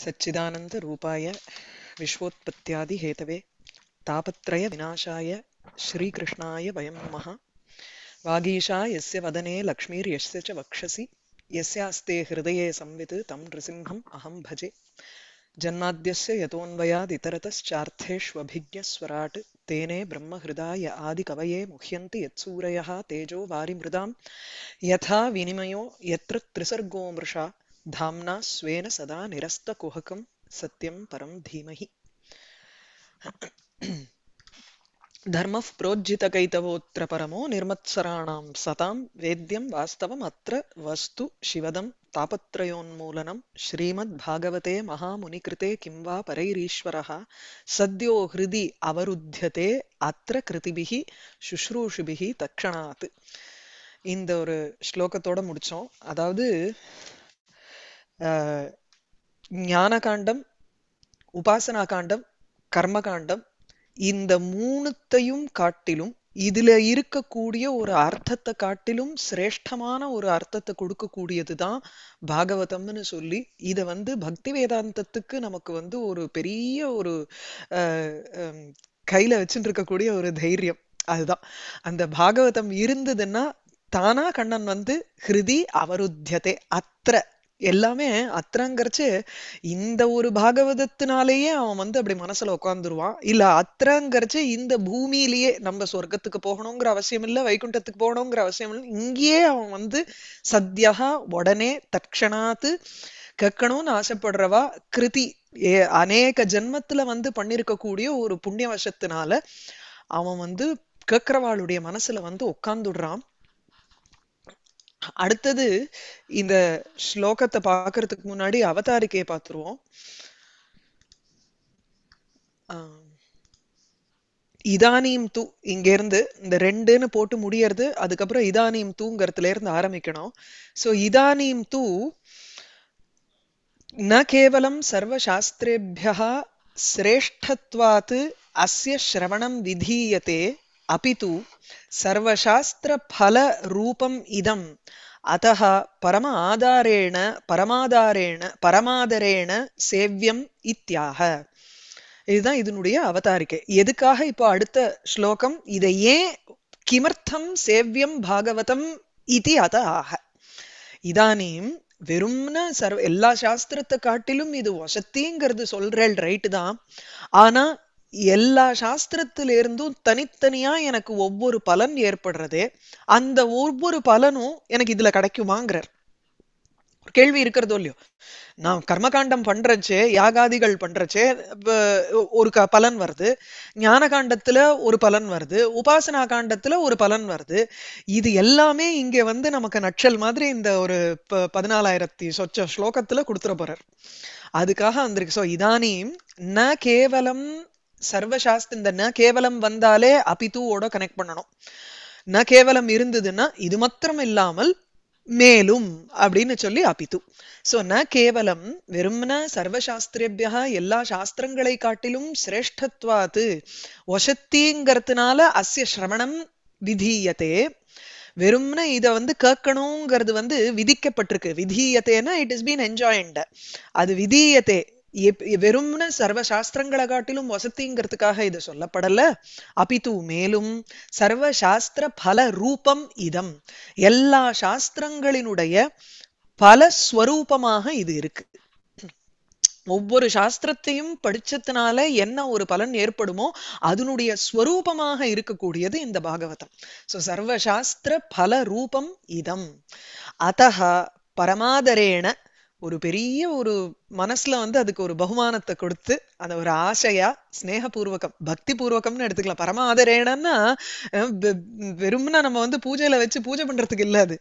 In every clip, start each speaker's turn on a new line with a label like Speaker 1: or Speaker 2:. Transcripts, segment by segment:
Speaker 1: सच्चिदानन्दरूपाय विश्वोत्पत्त्यादिहेतवे तापत्रयविनाशाय श्रीकृष्णाय वयं नमः वागीशा यस्य वदने लक्ष्मीर्यस्य च वक्षसि यस्यास्ते हृदये संवित् तं नृसिंहम् अहं भजे जन्माद्यस्य यतोऽन्वयादितरतश्चार्थेष्वभिज्ञस्वराट् तेने ब्रह्महृदाय आदिकवये मुह्यन्ति यत्सूरयः तेजो वारिमृदां यथा विनिमयो यत्र त्रिसर्गो मृषा धाम्ना स्वेन सदा निरस्तकुहकं सत्यं परं धीमहि धर्मः प्रोज्झितकैतवोऽत्र परमो निर्मत्सराणां सतां वेद्यं वास्तवमत्र वस्तु शिवदं तापत्रयोन्मूलनं श्रीमद्भागवते महामुनिकृते किं वा परैरीश्वरः सद्यो हृदि अवरुध्यते अत्र कृतिभिः शुश्रूषुभिः तक्षणात् இந்த ஒரு ஸ்லோகத்தோட முடிச்சோம் அதாவது ஞான காண்டம் உபாசனா காண்டம் கர்மகாண்டம் இந்த மூணுத்தையும் காட்டிலும் இதுல இருக்கக்கூடிய ஒரு அர்த்தத்தை காட்டிலும் சிரேஷ்டமான ஒரு அர்த்தத்தை கொடுக்கக்கூடியதுதான் பாகவதம்னு சொல்லி இத வந்து பக்தி வேதாந்தத்துக்கு நமக்கு வந்து ஒரு பெரிய ஒரு கையில வச்சுட்டு இருக்கக்கூடிய ஒரு தைரியம் அதுதான் அந்த பாகவதம் இருந்ததுன்னா தானா கண்ணன் வந்து ஹிருதி அவருத்தியதே அத்திர எல்லாமே அத்திரங்கிறச்சு இந்த ஒரு பாகவதத்தினாலேயே அவன் வந்து அப்படி மனசுல உட்காந்துருவான் இல்ல அத்திரங்கிறச்சு இந்த பூமியிலேயே நம்ம சொர்க்கத்துக்கு போகணுங்கிற அவசியம் இல்ல வைகுண்டத்துக்கு போகணுங்கிற அவசியம் இல்லை இங்கேயே அவன் வந்து சத்யா உடனே தட்சணாத்து கேட்கணும்னு ஆசைப்படுறவா கிருதி ஏ அநேக ஜென்மத்துல வந்து பண்ணிருக்கக்கூடிய ஒரு புண்ணிய வசத்தினால அவன் வந்து கேக்குறவாளுடைய மனசுல வந்து உட்காந்துடுறான் அடுத்தது இந்த ஸ்லோகத்தை பாக்குறதுக்கு முன்னாடி அவதாரிக்கையை பார்த்துருவோம் இதானியம் தூ இங்கேருந்து இந்த ரெண்டுன்னு போட்டு முடியறது அதுக்கப்புறம் இதானியம் தூங்கிறதுல இருந்து ஆரம்பிக்கணும் ஸோ இதானியம் தூ ந கேவலம் சர்வசாஸ்திரேபியா சிரேஷ்டத்வாத்து அஸ்ய ஸ்ரவணம் விதீயத்தே అపితు సర్వశాస్త్రఫలరూపం ఇదం అత పరమ ఆధారేణ பரமாதாரேண பரமாதரேண சேவியம் இத்தியாக இதுதான் இதனுடைய அவதாரிக்கை எதுக்காக இப்போ அடுத்த ஸ்லோகம் இதை ஏன் கிமர்த்தம் சேவ்யம் பாகவதம் இது அத ஆக இதானியும் வெறும்ன சர்வ எல்லா சாஸ்திரத்தை காட்டிலும் இது வசத்திங்கிறது சொல்றேள் ரைட்டு தான் ஆனா எல்லா சாஸ்திரத்திலிருந்தும் தனித்தனியா எனக்கு ஒவ்வொரு பலன் ஏற்படுறது அந்த ஒவ்வொரு பலனும் எனக்கு இதுல கிடைக்குமாங்கிறார் ஒரு கேள்வி இருக்கிறதோ இல்லையோ நான் கர்மகாண்டம் பண்றச்சே யாகாதிகள் பண்றச்சே ஒரு க பலன் வருது ஞான காண்டத்துல ஒரு பலன் வருது உபாசனா காண்டத்துல ஒரு பலன் வருது இது எல்லாமே இங்க வந்து நமக்கு நட்சல் மாதிரி இந்த ஒரு பதினாலாயிரத்தி சொச்ச ஸ்லோகத்துல கொடுத்துட போறார் அதுக்காக வந்திருக்கு ஸோ இதானி ந கேவலம் சர்வசாஸ்திரம் இந்த ந கேவலம் வந்தாலே அபித்துவோட கனெக்ட் பண்ணணும் ந கேவலம் இருந்ததுன்னா இது மாத்திரம் இல்லாமல் மேலும் அப்படின்னு சொல்லி அபித்து சோ ந கேவலம் வெறும்ன சர்வசாஸ்திரியா எல்லா சாஸ்திரங்களை காட்டிலும் சிரேஷ்டத்வாத்து ஒசத்திங்கிறதுனால அஸ்ய சிரவணம் விதீயத்தே வெறும்ன இத வந்து கேட்கணுங்கிறது வந்து விதிக்கப்பட்டிருக்கு விதீயத்தேன்னா இட் இஸ் பீன் என்ஜாயிண்ட் அது விதீயத்தே சர்வ சாஸ்திரங்களை காட்டிலும் வசதிங்கிறதுக்காக இது சொல்லப்படல அபித்து மேலும் சர்வ சாஸ்திர பல ரூபம் இதம் எல்லா சாஸ்திரங்களினுடைய பல ஸ்வரூபமாக இது இருக்கு ஒவ்வொரு சாஸ்திரத்தையும் படிச்சதுனால என்ன ஒரு பலன் ஏற்படுமோ அதனுடைய ஸ்வரூபமாக இருக்கக்கூடியது இந்த பாகவதம் சோ சர்வசாஸ்திர பல ரூபம் இதம் அத்த பரமாதரேண ஒரு பெரிய ஒரு மனசுல வந்து அதுக்கு ஒரு பகுமானத்தை கொடுத்து அந்த ஒரு ஆசையா ஸ்னேகபூர்வகம் பக்தி பூர்வகம்னு எடுத்துக்கலாம் பரம ஆதரேனன்னா வெறும்னா நம்ம வந்து பூஜையில வச்சு பூஜை பண்றதுக்கு இல்லாது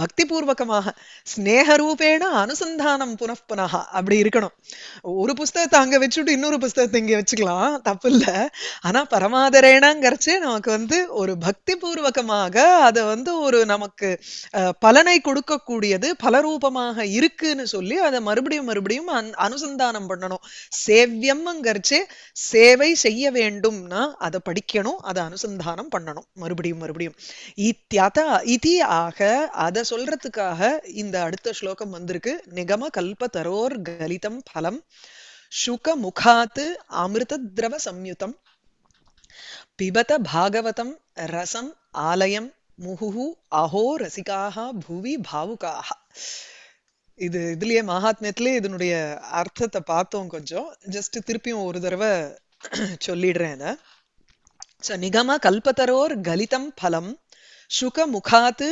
Speaker 1: பக்தி பூர்வகமாக ஸ்னேக ரூபேண அனுசந்தானம் புனப்புனக அப்படி இருக்கணும் ஒரு புஸ்தகத்தை அங்க வச்சுட்டு இன்னொரு புஸ்தகத்தை இங்க வச்சுக்கலாம் தப்பு இல்ல ஆனா பரமாதரேனாங்கிறச்சு நமக்கு வந்து ஒரு பக்தி பூர்வகமாக அதை வந்து ஒரு நமக்கு பலனை கொடுக்கக்கூடியது பல ரூபமாக இருக்குன்னு சொல்லி அதை மறுபடியும் மறுபடியும் அனுசந்தானம் பண்ணணும் சேவ்ய காரியம்ங்கிறச்சு சேவை செய்ய வேண்டும்னா அதை படிக்கணும் அதை அனுசந்தானம் பண்ணணும் மறுபடியும் மறுபடியும் இத்தியதா இதி ஆக அதை சொல்றதுக்காக இந்த அடுத்த ஸ்லோகம் வந்திருக்கு நிகம கல்ப தரோர் கலிதம் பலம் சுக முகாத்து அமிர்த திரவ சம்யுத்தம் பிபத பாகவதம் ரசம் ஆலயம் முகு அஹோ ரசிகாக புவி பாவுகாக இது இதுலயே மகாத்மியத்திலே இதனுடைய அர்த்தத்தை பார்த்தோம் கொஞ்சம் ஜஸ்ட் திருப்பியும் ஒரு தடவை சொல்லிடுறேன் இதை ஸோ நிகம கல்பத்தரோர் கலிதம் பலம் சுக முகாத்து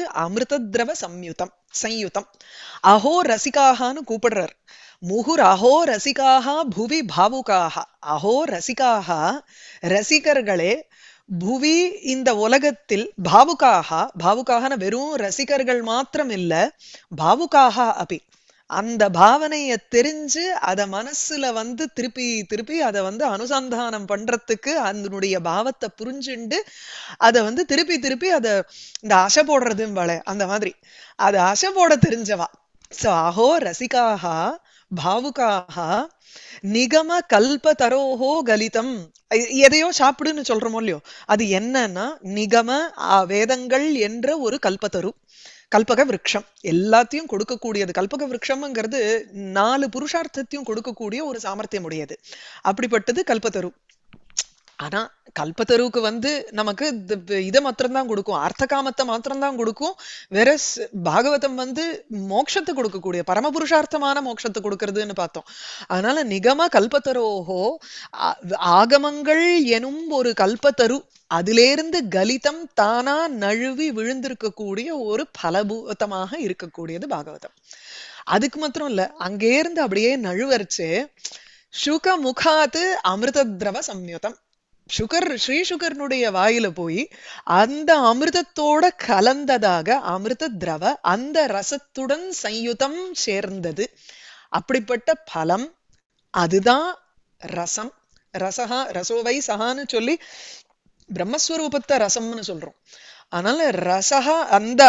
Speaker 1: திரவ சம்யுதம் சம்யுதம் அஹோ ரசிகாகனு கூப்பிடுறார் முகுர் அஹோ ரசிகாக புவி பாவுகாக அஹோ ரசிகாக ரசிகர்களே புவி இந்த உலகத்தில் பாவுகாக பாவுகாகன வெறும் ரசிகர்கள் மாத்திரம் இல்ல பாவுகாக அப்படி அந்த பாவனைய தெரிஞ்சு அத மனசுல வந்து திருப்பி திருப்பி அதை வந்து அனுசந்தானம் பண்றதுக்கு அதனுடைய பாவத்தை புரிஞ்சுண்டு அதை வந்து திருப்பி திருப்பி அதை இந்த அசை வளை அந்த மாதிரி அத அசை போட தெரிஞ்சவா சோ அஹோ ரசிகாக பாவுக்காக நிகம கல்ப தரோஹோ கலிதம் எதையோ சாப்பிடுன்னு சொல்றோமோ இல்லையோ அது என்னன்னா நிகம வேதங்கள் என்ற ஒரு கல்பத்தரு கல்பக விரக்ஷம் எல்லாத்தையும் கொடுக்கக்கூடியது கல்பக விரக்ஷம்ங்கிறது நாலு புருஷார்த்தத்தையும் கொடுக்கக்கூடிய ஒரு சாமர்த்தியம் உடையது அப்படிப்பட்டது கல்பத்தரு ஆனா கல்பத்தருவுக்கு வந்து நமக்கு இதை மாத்திரம்தான் கொடுக்கும் அர்த்த காமத்தை மாத்திரம்தான் கொடுக்கும் வேற பாகவதம் வந்து மோட்சத்தை கொடுக்கக்கூடிய பரமபுருஷார்த்தமான மோட்சத்தை கொடுக்கறதுன்னு பார்த்தோம் அதனால நிகம கல்பத்தரோஹோ ஆகமங்கள் எனும் ஒரு கல்பத்தரு அதிலிருந்து கலிதம் தானா நழுவி விழுந்திருக்கக்கூடிய ஒரு பலபூதமாக இருக்கக்கூடியது பாகவதம் அதுக்கு மாத்திரம் இல்ல அங்கே இருந்து அப்படியே நழுவரிச்சு சுக முகாத்து அமிர்த திரவ சம்யுதம் சுகர் ஸ்ரீ சுகர்னுடைய வாயில போய் அந்த அமிர்தத்தோட கலந்ததாக அமிர்த திரவ அந்த ரசத்துடன் சயுதம் சேர்ந்தது அப்படிப்பட்ட பலம் அதுதான் ரசம் ரசகா ரசோவை சஹான்னு சொல்லி பிரம்மஸ்வரூபத்தை ரசம்னு சொல்றோம் அதனால ரசகா அந்த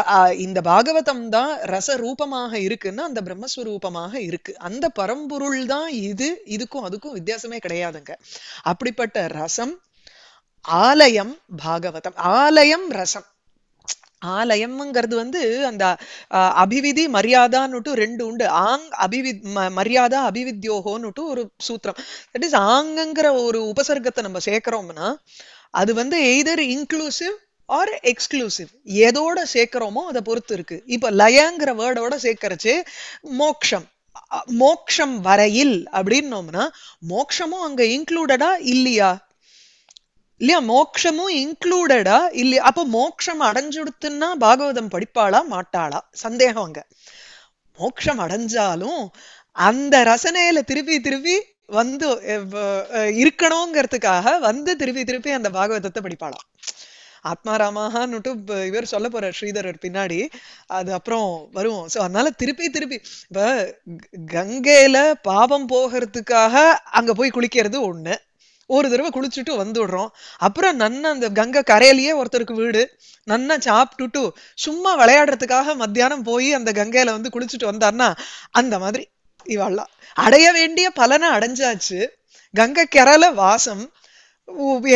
Speaker 1: இந்த பாகவதம் தான் ரச ரூபமாக இருக்குன்னா அந்த பிரம்மஸ்வரூபமாக இருக்கு அந்த பரம்பொருள் தான் இது இதுக்கும் அதுக்கும் வித்தியாசமே கிடையாதுங்க அப்படிப்பட்ட ரசம் ஆலயம் பாகவதம் ஆலயம் ரசம் ஆலயம்ங்கிறது வந்து அந்த அபிவிதி மரியாதான்னுட்டு ரெண்டு உண்டு ஆங் அபிவி மரியாதா அபிவித்யோகோன்னுட்டு ஒரு சூத்திரம் தட் இஸ் ஆங்குங்கிற ஒரு உபசர்க்கத்தை நம்ம சேர்க்கிறோம்னா அது வந்து எய்தர் இன்க்ளூசிவ் ஆர் எக்ஸ்க்ளூசிவ் எதோட சேர்க்கிறோமோ அதை பொறுத்து இருக்கு இப்போ லயங்கிற வேர்டோட சேர்க்கறச்சு மோக்ஷம் மோக்ஷம் வரையில் அப்படின்னோம்னா மோக்ஷமும் அங்க இன்க்ளூடடா இல்லையா இல்லையா மோக்ஷமும் இன்க்ளூடடா இல்லையா அப்போ மோக்ஷம் அடைஞ்சுடுத்துன்னா பாகவதம் படிப்பாளா மாட்டாளா சந்தேகம் அங்க மோக்ஷம் அடைஞ்சாலும் அந்த ரசனையில திருப்பி திருப்பி வந்து இருக்கணுங்கிறதுக்காக வந்து திருப்பி திருப்பி அந்த பாகவதத்தை படிப்பாளாம் ஆத்மாராமான்னுட்டு இவர் சொல்ல போற ஸ்ரீதரர் பின்னாடி அது அப்புறம் வருவோம் சோ அதனால திருப்பி திருப்பி இப்ப கங்கையில பாவம் போகிறதுக்காக அங்க போய் குளிக்கிறது ஒண்ணு ஒரு தடவை குளிச்சுட்டு வந்துடுறோம் அப்புறம் நன்னா அந்த கங்கை கரையிலேயே ஒருத்தருக்கு வீடு நன்னா சாப்பிட்டுட்டு சும்மா விளையாடுறதுக்காக மத்தியானம் போய் அந்த கங்கையில வந்து குளிச்சுட்டு வந்தார்னா அந்த மாதிரி இவாள்லாம் அடைய வேண்டிய பலனை அடைஞ்சாச்சு கங்கை கரல வாசம்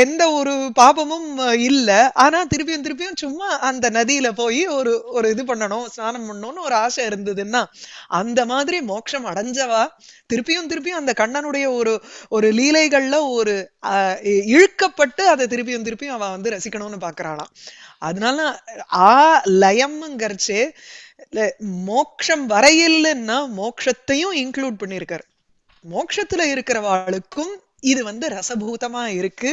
Speaker 1: எந்த ஒரு பாபமும் இல்லை ஆனா திருப்பியும் திருப்பியும் சும்மா அந்த நதியில போய் ஒரு ஒரு இது பண்ணணும் ஸ்நானம் பண்ணணும்னு ஒரு ஆசை இருந்ததுன்னா அந்த மாதிரி மோட்சம் அடைஞ்சவா திருப்பியும் திருப்பியும் அந்த கண்ணனுடைய ஒரு ஒரு லீலைகள்ல ஒரு இழுக்கப்பட்டு அதை திருப்பியும் திருப்பியும் அவ வந்து ரசிக்கணும்னு பாக்குறானா அதனால ஆ லயம்ங்கிறச்சு மோக்ஷம் வரையில்லைன்னா மோக்ஷத்தையும் இன்க்ளூட் பண்ணியிருக்காரு மோக்ஷத்துல இருக்கிறவாளுக்கும் இது வந்து ரசபூதமா இருக்கு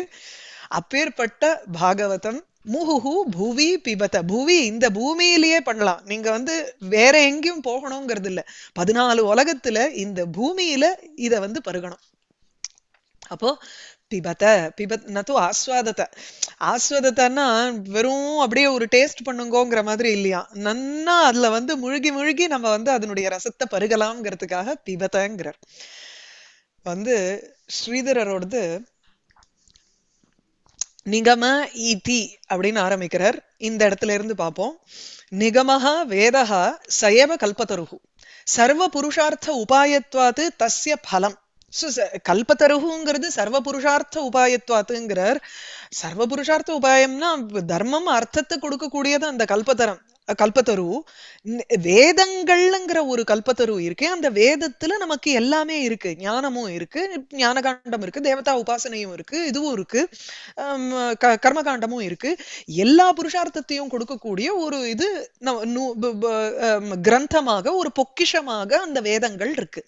Speaker 1: அப்பேற்பட்ட பாகவதம் முகுஹு பூவி பிபத பூவி இந்த பூமியிலேயே பண்ணலாம் நீங்க வந்து வேற எங்கேயும் போகணுங்கிறது இல்ல பதினாலு உலகத்துல இந்த பூமியில இத வந்து பருகணும் அப்போ பிபத பிபத் நத்து ஆஸ்வாதத்தை ஆஸ்வாதத்தைன்னா வெறும் அப்படியே ஒரு டேஸ்ட் பண்ணுங்கோங்கிற மாதிரி இல்லையா நன்னா அதுல வந்து முழுகி முழுகி நம்ம வந்து அதனுடைய ரசத்தை பருகலாம்ங்கிறதுக்காக பிபதங்கிறார் வந்து ஸ்ரீதரரோடது நிகம ஈதி அப்படின்னு ஆரம்பிக்கிறார் இந்த இடத்துல இருந்து பார்ப்போம் நிகமஹா வேதஹா சயவ கல்பத்தருகு சர்வ புருஷார்த்த உபாயத்வாத்து தஸ்ய பலம் கல்பத்தருகுங்கிறது சர்வ புருஷார்த்த உபாயத்வாத்துங்கிறார் சர்வ புருஷார்த்த உபாயம்னா தர்மம் அர்த்தத்தை கொடுக்கக்கூடியது அந்த கல்பத்தரம் கல்பத்தரு வேதங்கள்ங்கிற ஒரு கல்பத்தரு இருக்கு அந்த வேதத்துல நமக்கு எல்லாமே இருக்கு ஞானமும் இருக்கு ஞானகாண்டம் இருக்கு தேவதா உபாசனையும் இருக்கு இதுவும் இருக்கு கர்மகாண்டமும் இருக்கு எல்லா புருஷார்த்தத்தையும் கொடுக்கக்கூடிய ஒரு இது கிரந்தமாக ஒரு பொக்கிஷமாக அந்த வேதங்கள் இருக்கு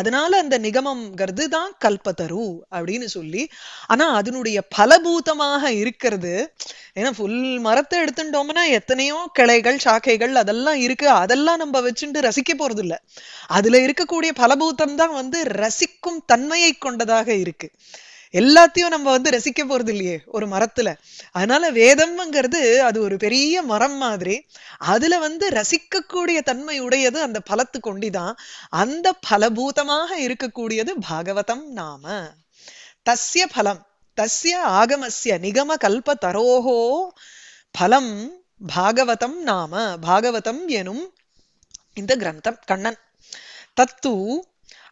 Speaker 1: அதனால அந்த நிகமம்ங்கிறது தான் கல்பத்தரு அப்படின்னு சொல்லி ஆனா அதனுடைய பலபூதமாக இருக்கிறது ஏன்னா ஃபுல் மரத்தை எடுத்துட்டோம்னா எத்தனையோ கிளைகள் சாக்கைகள் அதெல்லாம் இருக்கு அதெல்லாம் நம்ம வச்சுட்டு ரசிக்க போறது இல்ல அதுல இருக்கக்கூடிய பலபூத்தம் தான் வந்து ரசிக்கும் தன்மையை கொண்டதாக இருக்கு எல்லாத்தையும் நம்ம வந்து ரசிக்க போறது இல்லையே ஒரு மரத்துல அதனால வேதம்ங்கிறது அது ஒரு பெரிய மரம் மாதிரி அதுல வந்து ரசிக்கக்கூடிய தன்மை உடையது அந்த பலத்து கொண்டிதான் அந்த பலபூதமாக இருக்கக்கூடியது பாகவதம் நாம தஸ்ய பலம் தஸ்ய ஆகமஸ்ய நிகம கல்ப தரோகோ பலம் பாகவதம் நாம பாகவதம் எனும் இந்த கிரந்தம் கண்ணன் தத்து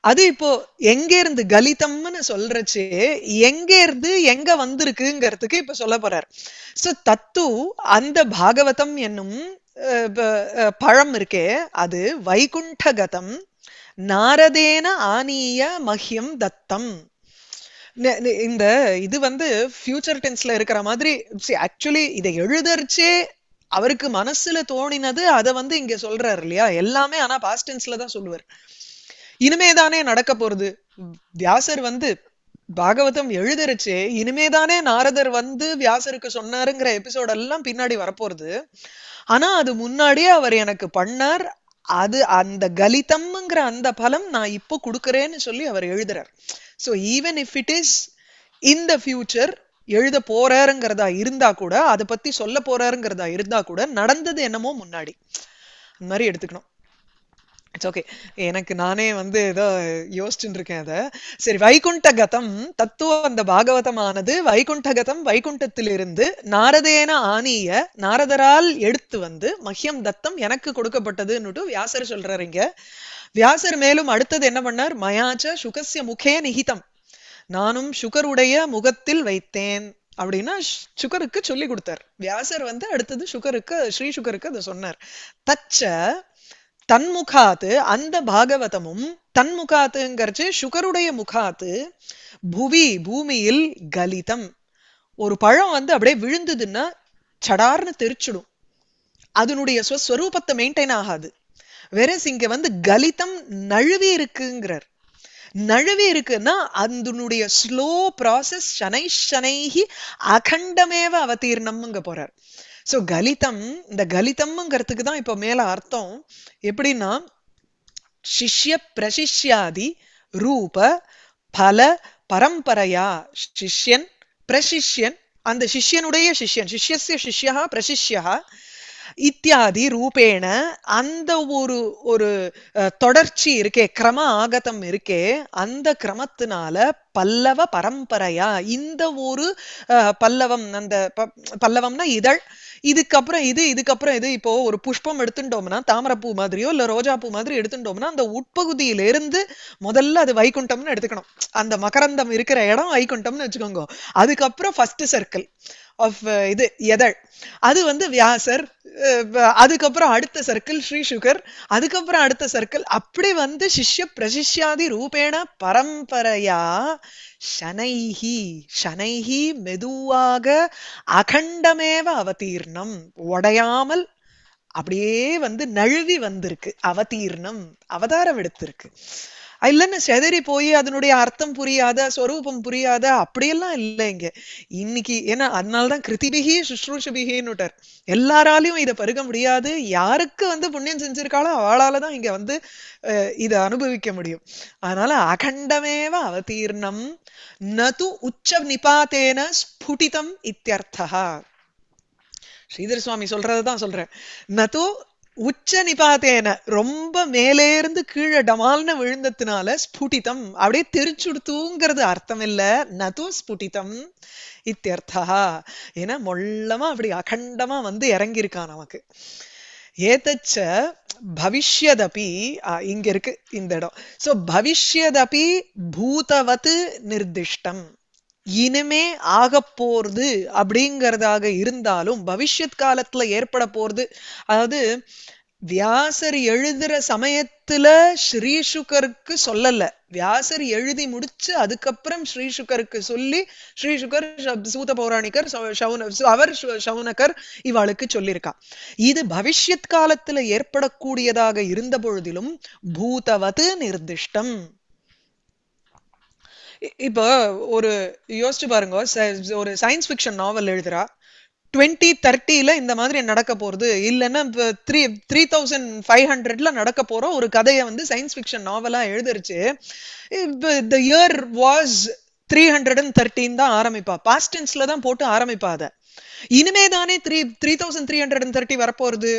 Speaker 1: அது இப்போ எங்க இருந்து கலிதம்னு சொல்றச்சு எங்க இருந்து எங்க வந்திருக்குங்கிறதுக்கு இப்ப சொல்ல போறார் சோ தத்து அந்த பாகவதம் என்னும் பழம் இருக்கே அது வைகுண்டகதம் நாரதேன ஆனிய மஹ்யம் தத்தம் இந்த இது வந்து ஃபியூச்சர் டென்ஸ்ல இருக்கிற மாதிரி ஆக்சுவலி இதை எழுதரிச்சே அவருக்கு மனசுல தோணினது அதை வந்து இங்க சொல்றாரு இல்லையா எல்லாமே ஆனா பாஸ்டன்ஸ்ல தான் சொல்லுவார் இனிமேதானே நடக்க போறது வியாசர் வந்து பாகவதம் எழுதிருச்சு இனிமேதானே நாரதர் வந்து வியாசருக்கு சொன்னாருங்கிற எபிசோட் எல்லாம் பின்னாடி வரப்போறது ஆனா அது முன்னாடியே அவர் எனக்கு பண்ணார் அது அந்த கலிதம்ங்கிற அந்த பலம் நான் இப்போ கொடுக்குறேன்னு சொல்லி அவர் எழுதுறார் so even if it is in the future எழுத போறாருங்கிறதா இருந்தா கூட அதை பத்தி சொல்ல போறாருங்கிறதா இருந்தா கூட நடந்தது என்னமோ முன்னாடி அந்த மாதிரி எடுத்துக்கணும் இட்ஸ் ஓகே எனக்கு நானே வந்து ஏதோ யோசிச்சுட்டு இருக்கேன் அதை சரி வைகுண்ட கதம் தத்துவ அந்த பாகவதமானது வைகுண்ட கதம் வைகுண்டத்திலிருந்து நாரதேன ஆனிய நாரதரால் எடுத்து வந்து மஹ்யம் தத்தம் எனக்கு கொடுக்கப்பட்டதுன்னுட்டு வியாசர் சொல்றாரு இங்க வியாசர் மேலும் அடுத்தது என்ன பண்ணார் மயாச்ச சுகசிய முகே நிகிதம் நானும் சுகருடைய முகத்தில் வைத்தேன் அப்படின்னா சுகருக்கு சொல்லி கொடுத்தார் வியாசர் வந்து அடுத்தது சுகருக்கு ஸ்ரீ சுகருக்கு அதை சொன்னார் தச்ச தன்முகாத்து அந்த பாகவதமும் தன்முகாத்துங்கிறச்சு சுகருடைய முகாத்து புவி பூமியில் கலிதம் ஒரு பழம் வந்து அப்படியே விழுந்ததுன்னா சடார்னு தெரிச்சிடும் அதனுடைய ஸ்வஸ்வரூபத்தை மெயின்டைன் ஆகாது வெரஸ் இங்க வந்து கலிதம் நழுவி இருக்குங்கிறார் நழுவி இருக்குன்னா அதனுடைய ஸ்லோ ப்ராசஸ் சனை சனைகி அகண்டமேவ அவதீர்ணம்ங்க போறார் ஸோ கலிதம் இந்த கலிதம்ங்கிறதுக்கு தான் இப்போ மேல அர்த்தம் எப்படின்னா சிஷ்ய பிரசிஷ்யாதி ரூப பல பரம்பரையா சிஷ்யன் பிரசிஷ்யன் அந்த சிஷ்யனுடைய சிஷ்யன் சிஷ்யசிய சிஷ்யா பிரசிஷ்யா இத்தியாதி ரூபேண அந்த ஒரு ஒரு தொடர்ச்சி இருக்கே கிரம ஆகதம் இருக்கே அந்த கிரமத்தினால பல்லவ பரம்பரையா இந்த ஒரு பல்லவம் அந்த பல்லவம்னா இதழ் இதுக்கப்புறம் இது இதுக்கப்புறம் இது இப்போ ஒரு புஷ்பம் எடுத்துட்டோம்னா தாமரப்பூ மாதிரியோ இல்ல ரோஜாப்பூ மாதிரி எடுத்துட்டோம்னா அந்த உட்பகுதியில இருந்து முதல்ல அது வைகுண்டம்னு எடுத்துக்கணும் அந்த மகரந்தம் இருக்கிற இடம் வைகுண்டம்னு வச்சுக்கோங்க அதுக்கப்புறம் ஃபர்ஸ்ட் சர்க்கிள் ஆஃப் uh, இது எதழ் அது வந்து வியாசர் அதுக்கப்புறம் அடுத்த சர்க்கிள் ஸ்ரீ சுகர் அதுக்கப்புறம் அடுத்த சர்க்கிள் அப்படி வந்து சிஷ்ய பிரசிஷ்யாதி ரூபேண பரம்பரையா ஷனைஹி ஷனைஹி மெதுவாக அகண்டமேவ அவதீர்ணம் உடையாமல் அப்படியே வந்து நழுவி வந்திருக்கு அவதீர்ணம் அவதாரம் எடுத்திருக்கு இல்லைன்னு செதறி போய் அதனுடைய அர்த்தம் புரியாத ஸ்வரூபம் புரியாத அப்படியெல்லாம் இல்லை இங்க இன்னைக்கு ஏன்னா அதனாலதான் கிருதிபிகி சுஷ்ரூஷபிகின்னுட்டார் எல்லாராலையும் இதை பருக முடியாது யாருக்கு வந்து புண்ணியம் செஞ்சிருக்காளோ அவளால தான் இங்க வந்து இதை அனுபவிக்க முடியும் அதனால அகண்டமேவ அவதீர்ணம் நது உச்ச நிபாத்தேன ஸ்புடிதம் இத்தியர்த்தா ஸ்ரீதர் சுவாமி சொல்றதுதான் சொல்றேன் நது உச்ச நிபாதேன ரொம்ப இருந்து கீழே டமால்னு விழுந்ததுனால ஸ்புட்டிதம் அப்படியே தெரிச்சுடுத்துங்கிறது அர்த்தம் இல்ல நது ஸ்புட்டிதம் இத்தியர்த்தா ஏன்னா மொள்ளமா அப்படி அகண்டமா வந்து இறங்கியிருக்கான் நமக்கு ஏதச்ச பவிஷ்யதபி இங்க இருக்கு இந்த இடம் சோ பவிஷ்யதபி பூதவத்து நிர்திஷ்டம் இனிமே ஆக போறது அப்படிங்கிறதாக இருந்தாலும் பவிஷ்யத் காலத்துல ஏற்பட போறது அதாவது வியாசர் எழுதுற சமயத்துல ஸ்ரீசுகருக்கு சொல்லல வியாசர் எழுதி முடிச்சு அதுக்கப்புறம் ஸ்ரீசுகருக்கு சொல்லி ஸ்ரீசுகர் சூத பௌராணிகர் அவர் சவுனகர் இவளுக்கு சொல்லியிருக்கா இது பவிஷ்யத் காலத்துல ஏற்படக்கூடியதாக இருந்த பொழுதிலும் பூதவது நிர்திஷ்டம் இப்போ ஒரு யோசிச்சு பாருங்க ஒரு சயின்ஸ் ஃபிக்ஷன் நாவல் எழுதுறா டுவெண்ட்டி தேர்ட்டியில் இந்த மாதிரி நடக்க போகிறது இல்லைன்னா இப்போ த்ரீ த்ரீ தௌசண்ட் ஃபைவ் ஹண்ட்ரட்ல நடக்க போகிற ஒரு கதையை வந்து சயின்ஸ் ஃபிக்ஷன் நாவலாக எழுதுருச்சு இப்போ the year was three hundred and thirteen தான் ஆரம்பிப்பா பாஸ்டென்ஸில் தான் போட்டு ஆரம்பிப்பா அதை இனிமே தானே three three thousand three hundred and thirty வரப்போறது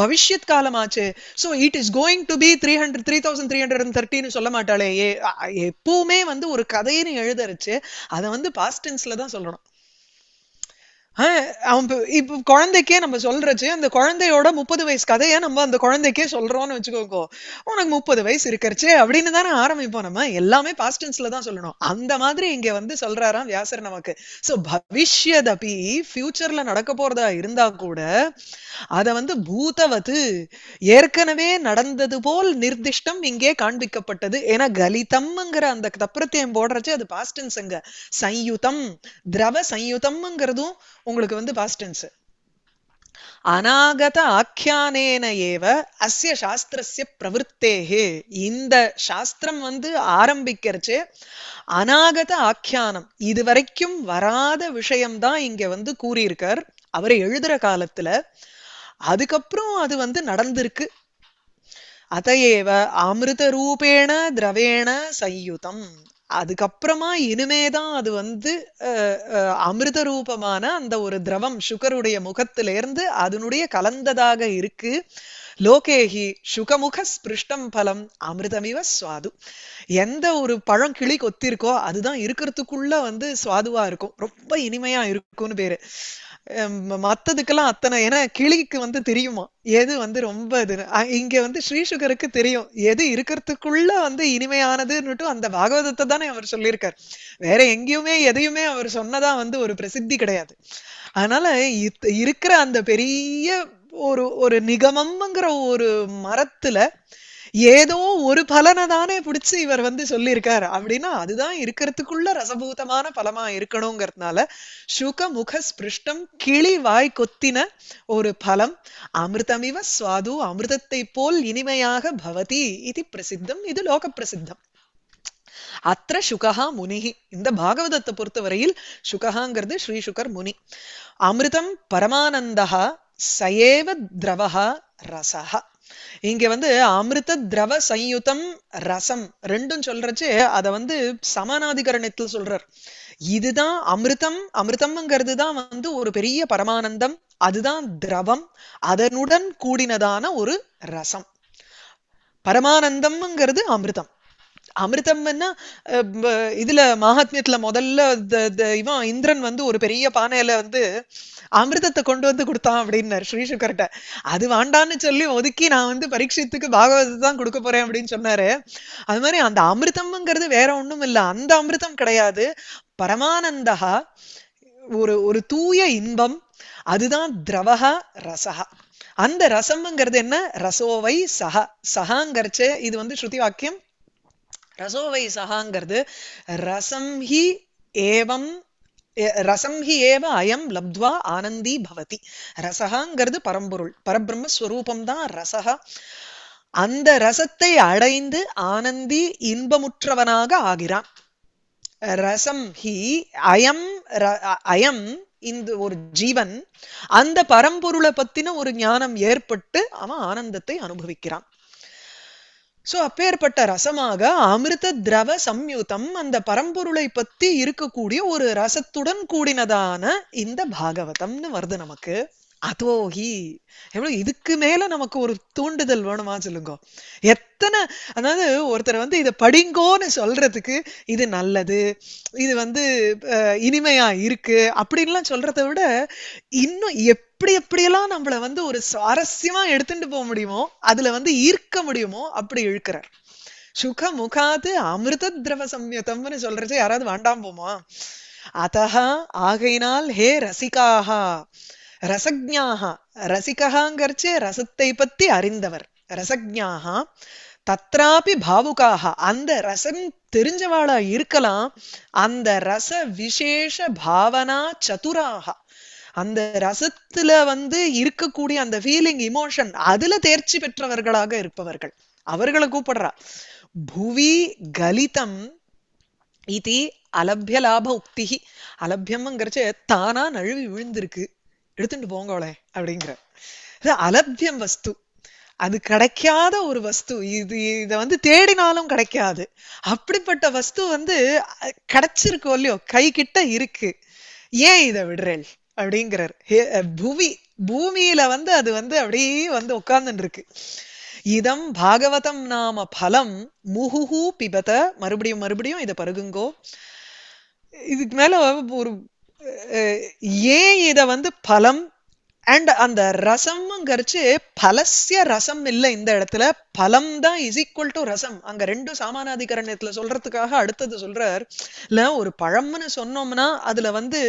Speaker 1: பவிஷ்யத் காலம் ஆச்சு so it is going to be three hundred three thousand three hundred and தேர்ட்டின்னு சொல்ல மாட்டாளே எப்பவுமே வந்து ஒரு கதைன்னு எழுதறச்சு அதை வந்து பாஸ்டன்ஸ்ல தான் சொல்லணும் இப்போ குழந்தைக்கே நம்ம சொல்றச்சு அந்த குழந்தையோட முப்பது வயசு கதையை நம்ம அந்த குழந்தைக்கே சொல்றோம்னு வச்சுக்கோங்க உனக்கு முப்பது வயசு இருக்கிறச்சு அப்படின்னு தானே ஆரம்பிப்போம் நம்ம எல்லாமே பாஸ்டன்ஸ்ல தான் சொல்லணும் அந்த மாதிரி இங்க வந்து சொல்றாராம் வியாசர் நமக்கு ஸோ பவிஷ்யதபி ஃபியூச்சர்ல நடக்க போறதா இருந்தா கூட அதை வந்து பூதவது ஏற்கனவே நடந்தது போல் நிர்திஷ்டம் இங்கே காண்பிக்கப்பட்டது ஏன்னா கலிதம்ங்கிற அந்த தப்பிரத்தியம் போடுறச்சு அது பாஸ்டன்ஸ் சயுதம் திரவ சயுதம்ங்கிறதும் உங்களுக்கு வந்து பாஸ்ட் டென்ஸ் அநாகத ஆக்கியானேன ஏவ அஸ்ய சாஸ்திரஸ்ய பிரவருத்தேகே இந்த சாஸ்திரம் வந்து ஆரம்பிக்கிறச்சு அநாகத ஆக்கியானம் இது வரைக்கும் வராத விஷயம்தான் இங்க வந்து கூறியிருக்கார் அவரை எழுதுற காலத்துல அதுக்கப்புறம் அது வந்து நடந்திருக்கு அதையேவ அமிர்த ரூபேண திரவேண சயுதம் அதுக்கப்புறமா இனிமேதான் அது வந்து அமிர்த ரூபமான அந்த ஒரு திரவம் சுகருடைய இருந்து அதனுடைய கலந்ததாக இருக்கு லோகேஹி சுகமுக ஸ்பிருஷ்டம் பலம் அமிர்தமிவ சுவாது எந்த ஒரு பழம் கிளி கொத்திருக்கோ அதுதான் இருக்கிறதுக்குள்ள வந்து சுவாதுவா இருக்கும் ரொம்ப இனிமையா இருக்கும்னு பேரு மத்ததுக்கெல்லாம் அத்தனை ஏன்னா கிளிக்கு வந்து தெரியுமா எது வந்து ரொம்ப இது இங்க வந்து ஸ்ரீ சுகருக்கு தெரியும் எது இருக்கிறதுக்குள்ள வந்து இனிமையானதுன்னுட்டு அந்த பாகவதத்தை தானே அவர் சொல்லியிருக்கார் வேற எங்கேயுமே எதையுமே அவர் சொன்னதா வந்து ஒரு பிரசித்தி கிடையாது அதனால இருக்கிற அந்த பெரிய ஒரு ஒரு நிகமம்ங்கிற ஒரு மரத்துல ஏதோ ஒரு பலனை தானே பிடிச்சி இவர் வந்து சொல்லியிருக்காரு அப்படின்னா அதுதான் இருக்கிறதுக்குள்ள ரசபூதமான பலமா இருக்கணுங்கிறதுனால சுக முக ஸ்பிருஷ்டம் கிளி வாய் கொத்தின ஒரு பலம் அமிர்தமிவ சுவாது அமிர்தத்தை போல் இனிமையாக பவதி இது பிரசித்தம் இது லோக பிரசித்தம் அத்த சுகஹா முனிகி இந்த பாகவதத்தை பொறுத்தவரையில் சுகஹாங்கிறது ஸ்ரீ சுகர் முனி அமிர்தம் பரமானந்தா சயேவ திரவஹா ரசஹா இங்க வந்து அமிர்த திரவ சயுதம் ரசம் ரெண்டும் சொல்றச்சு அத வந்து சமானாதிகரணத்தில் சொல்றார் இதுதான் அமிர்தம் அமிர்தம்ங்கிறது தான் வந்து ஒரு பெரிய பரமானந்தம் அதுதான் திரவம் அதனுடன் கூடினதான ஒரு ரசம் பரமானந்தம்ங்கிறது அமிர்தம் அமிர்தம்னா இதுல மகாத்மியத்துல முதல்ல இவன் இந்திரன் வந்து ஒரு பெரிய பானையில வந்து அமிர்தத்தை கொண்டு வந்து கொடுத்தான் அப்படின்னாரு ஸ்ரீசுக்கர்கிட்ட அது வேண்டான்னு சொல்லி ஒதுக்கி நான் வந்து பரீட்சத்துக்கு பாகவதத்தை தான் கொடுக்க போறேன் அப்படின்னு சொன்னாரு அது மாதிரி அந்த அமிர்தம்ங்கிறது வேற ஒண்ணும் இல்லை அந்த அமிர்தம் கிடையாது பரமானந்தகா ஒரு ஒரு தூய இன்பம் அதுதான் திரவகா ரசகா அந்த ரசம்ங்கிறது என்ன ரசோவை சஹ சஹாங்கரிச்சு இது வந்து ஸ்ருதி வாக்கியம் ரசோவை சகாங்கிறது ரசம் ஹி ஏவம் ரசம் ஹி ஏவ அயம் லப்துவா ஆனந்தி பவதி ரசகாங்கிறது பரம்பொருள் பரபிரம்மஸ்வரூபம் தான் ரசகா அந்த ரசத்தை அடைந்து ஆனந்தி இன்பமுற்றவனாக ஆகிறான் ரசம் ஹி அயம் அயம் இந்த ஒரு ஜீவன் அந்த பரம்பொருளை பத்தின ஒரு ஞானம் ஏற்பட்டு அவன் ஆனந்தத்தை அனுபவிக்கிறான் சோ அப்பேற்பட்ட ரசமாக அமிர்த திரவ சம்யுதம் அந்த பரம்பொருளை பத்தி இருக்கக்கூடிய ஒரு ரசத்துடன் கூடினதான இந்த பாகவதம்னு வருது நமக்கு அதோஹி எவ்வளவு இதுக்கு மேல நமக்கு ஒரு தூண்டுதல் வேணுமா சொல்லுங்க எத்தனை அதாவது ஒருத்தர் வந்து இதை படிங்கோன்னு சொல்றதுக்கு இது நல்லது இது வந்து இனிமையா இருக்கு அப்படின்லாம் சொல்றதை விட இன்னும் எப் எப்படி எப்படியெல்லாம் நம்மள வந்து ஒரு சுவாரஸ்யமா எடுத்துட்டு போக முடியுமோ அதுல வந்து ஈர்க்க முடியுமோ அப்படி இழுக்கிறார் சுக முகாது அமிர்த திரவ சம்யத்தம்னு சொல்றது யாராவது வேண்டாம் போமா அத்தா ஆகையினால் ஹே ரசிகாக ரசக்ஞாக ரசிகாங்கிறச்சு ரசத்தை பத்தி அறிந்தவர் ரசக்ஞாக தத்ராபி பாவுகாக அந்த ரசம் தெரிஞ்சவாளா இருக்கலாம் அந்த ரச விசேஷ பாவனா சதுராகா அந்த ரசத்துல வந்து இருக்கக்கூடிய அந்த ஃபீலிங் இமோஷன் அதுல தேர்ச்சி பெற்றவர்களாக இருப்பவர்கள் அவர்களை கூப்பிடுறா புவி கலிதம் இது அலபிய லாப உக்திகி அலபியம்ங்கிறச்சு தானா நழுவி விழுந்திருக்கு எடுத்துட்டு போங்கோளே அப்படிங்கிற அலபியம் வஸ்து அது கிடைக்காத ஒரு வஸ்து இது இதை வந்து தேடினாலும் கிடைக்காது அப்படிப்பட்ட வஸ்து வந்து கிடைச்சிருக்கோ இல்லையோ கை கிட்ட இருக்கு ஏன் இதை விடுறேன் அப்படிங்கிறார் பூமி பூமியில வந்து அது வந்து அப்படியே வந்து உட்கார்ந்துட்டு இருக்கு இதம் பாகவதம் நாம பலம் முகுஹு பிபத மறுபடியும் மறுபடியும் இதை பருகுங்கோ இதுக்கு மேல ஒரு ஏன் இதை வந்து பலம் அண்ட் அந்த ரசம்ங்கிறச்சு பலசிய ரசம் இல்லை இந்த இடத்துல பலம் தான் இஸ் ஈக்குவல் டு ரசம் அங்க ரெண்டு சாமானாதிகரணத்துல சொல்றதுக்காக அடுத்தது சொல்றார் இல்ல ஒரு பழம்னு சொன்னோம்னா அதுல வந்து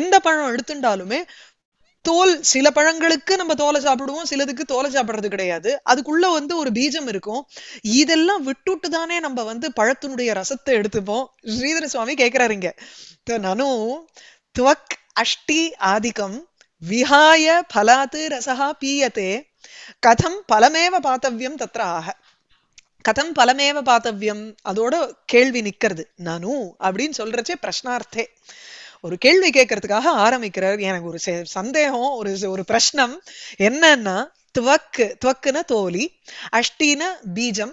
Speaker 1: எந்த பழம் எடுத்துட்டாலுமே தோல் சில பழங்களுக்கு நம்ம தோலை சாப்பிடுவோம் சிலதுக்கு தோலை சாப்பிடுறது கிடையாது அதுக்குள்ள வந்து ஒரு பீஜம் இருக்கும் இதெல்லாம் விட்டுட்டு தானே நம்ம வந்து பழத்தினுடைய ரசத்தை எடுத்துப்போம் ஸ்ரீதர சுவாமி கேட்கிறாருங்க நானும் துவக் அஷ்டி ஆதிக்கம் விஹாய பலாத்து ரசா பீயத்தே கதம் பலமேவ பாத்தவியம் தத்திர ஆக கதம் பலமேவ பாத்தவியம் அதோட கேள்வி நிற்கிறது நானு அப்படின்னு சொல்றச்சே பிரஷ்னார்த்தே ஒரு கேள்வி கேட்கறதுக்காக ஆரம்பிக்கிறார் எனக்கு ஒரு சந்தேகம் ஒரு ஒரு பிரஷ்னம் என்னன்னா துவக்கு துவக்குன தோலி அஷ்டின பீஜம்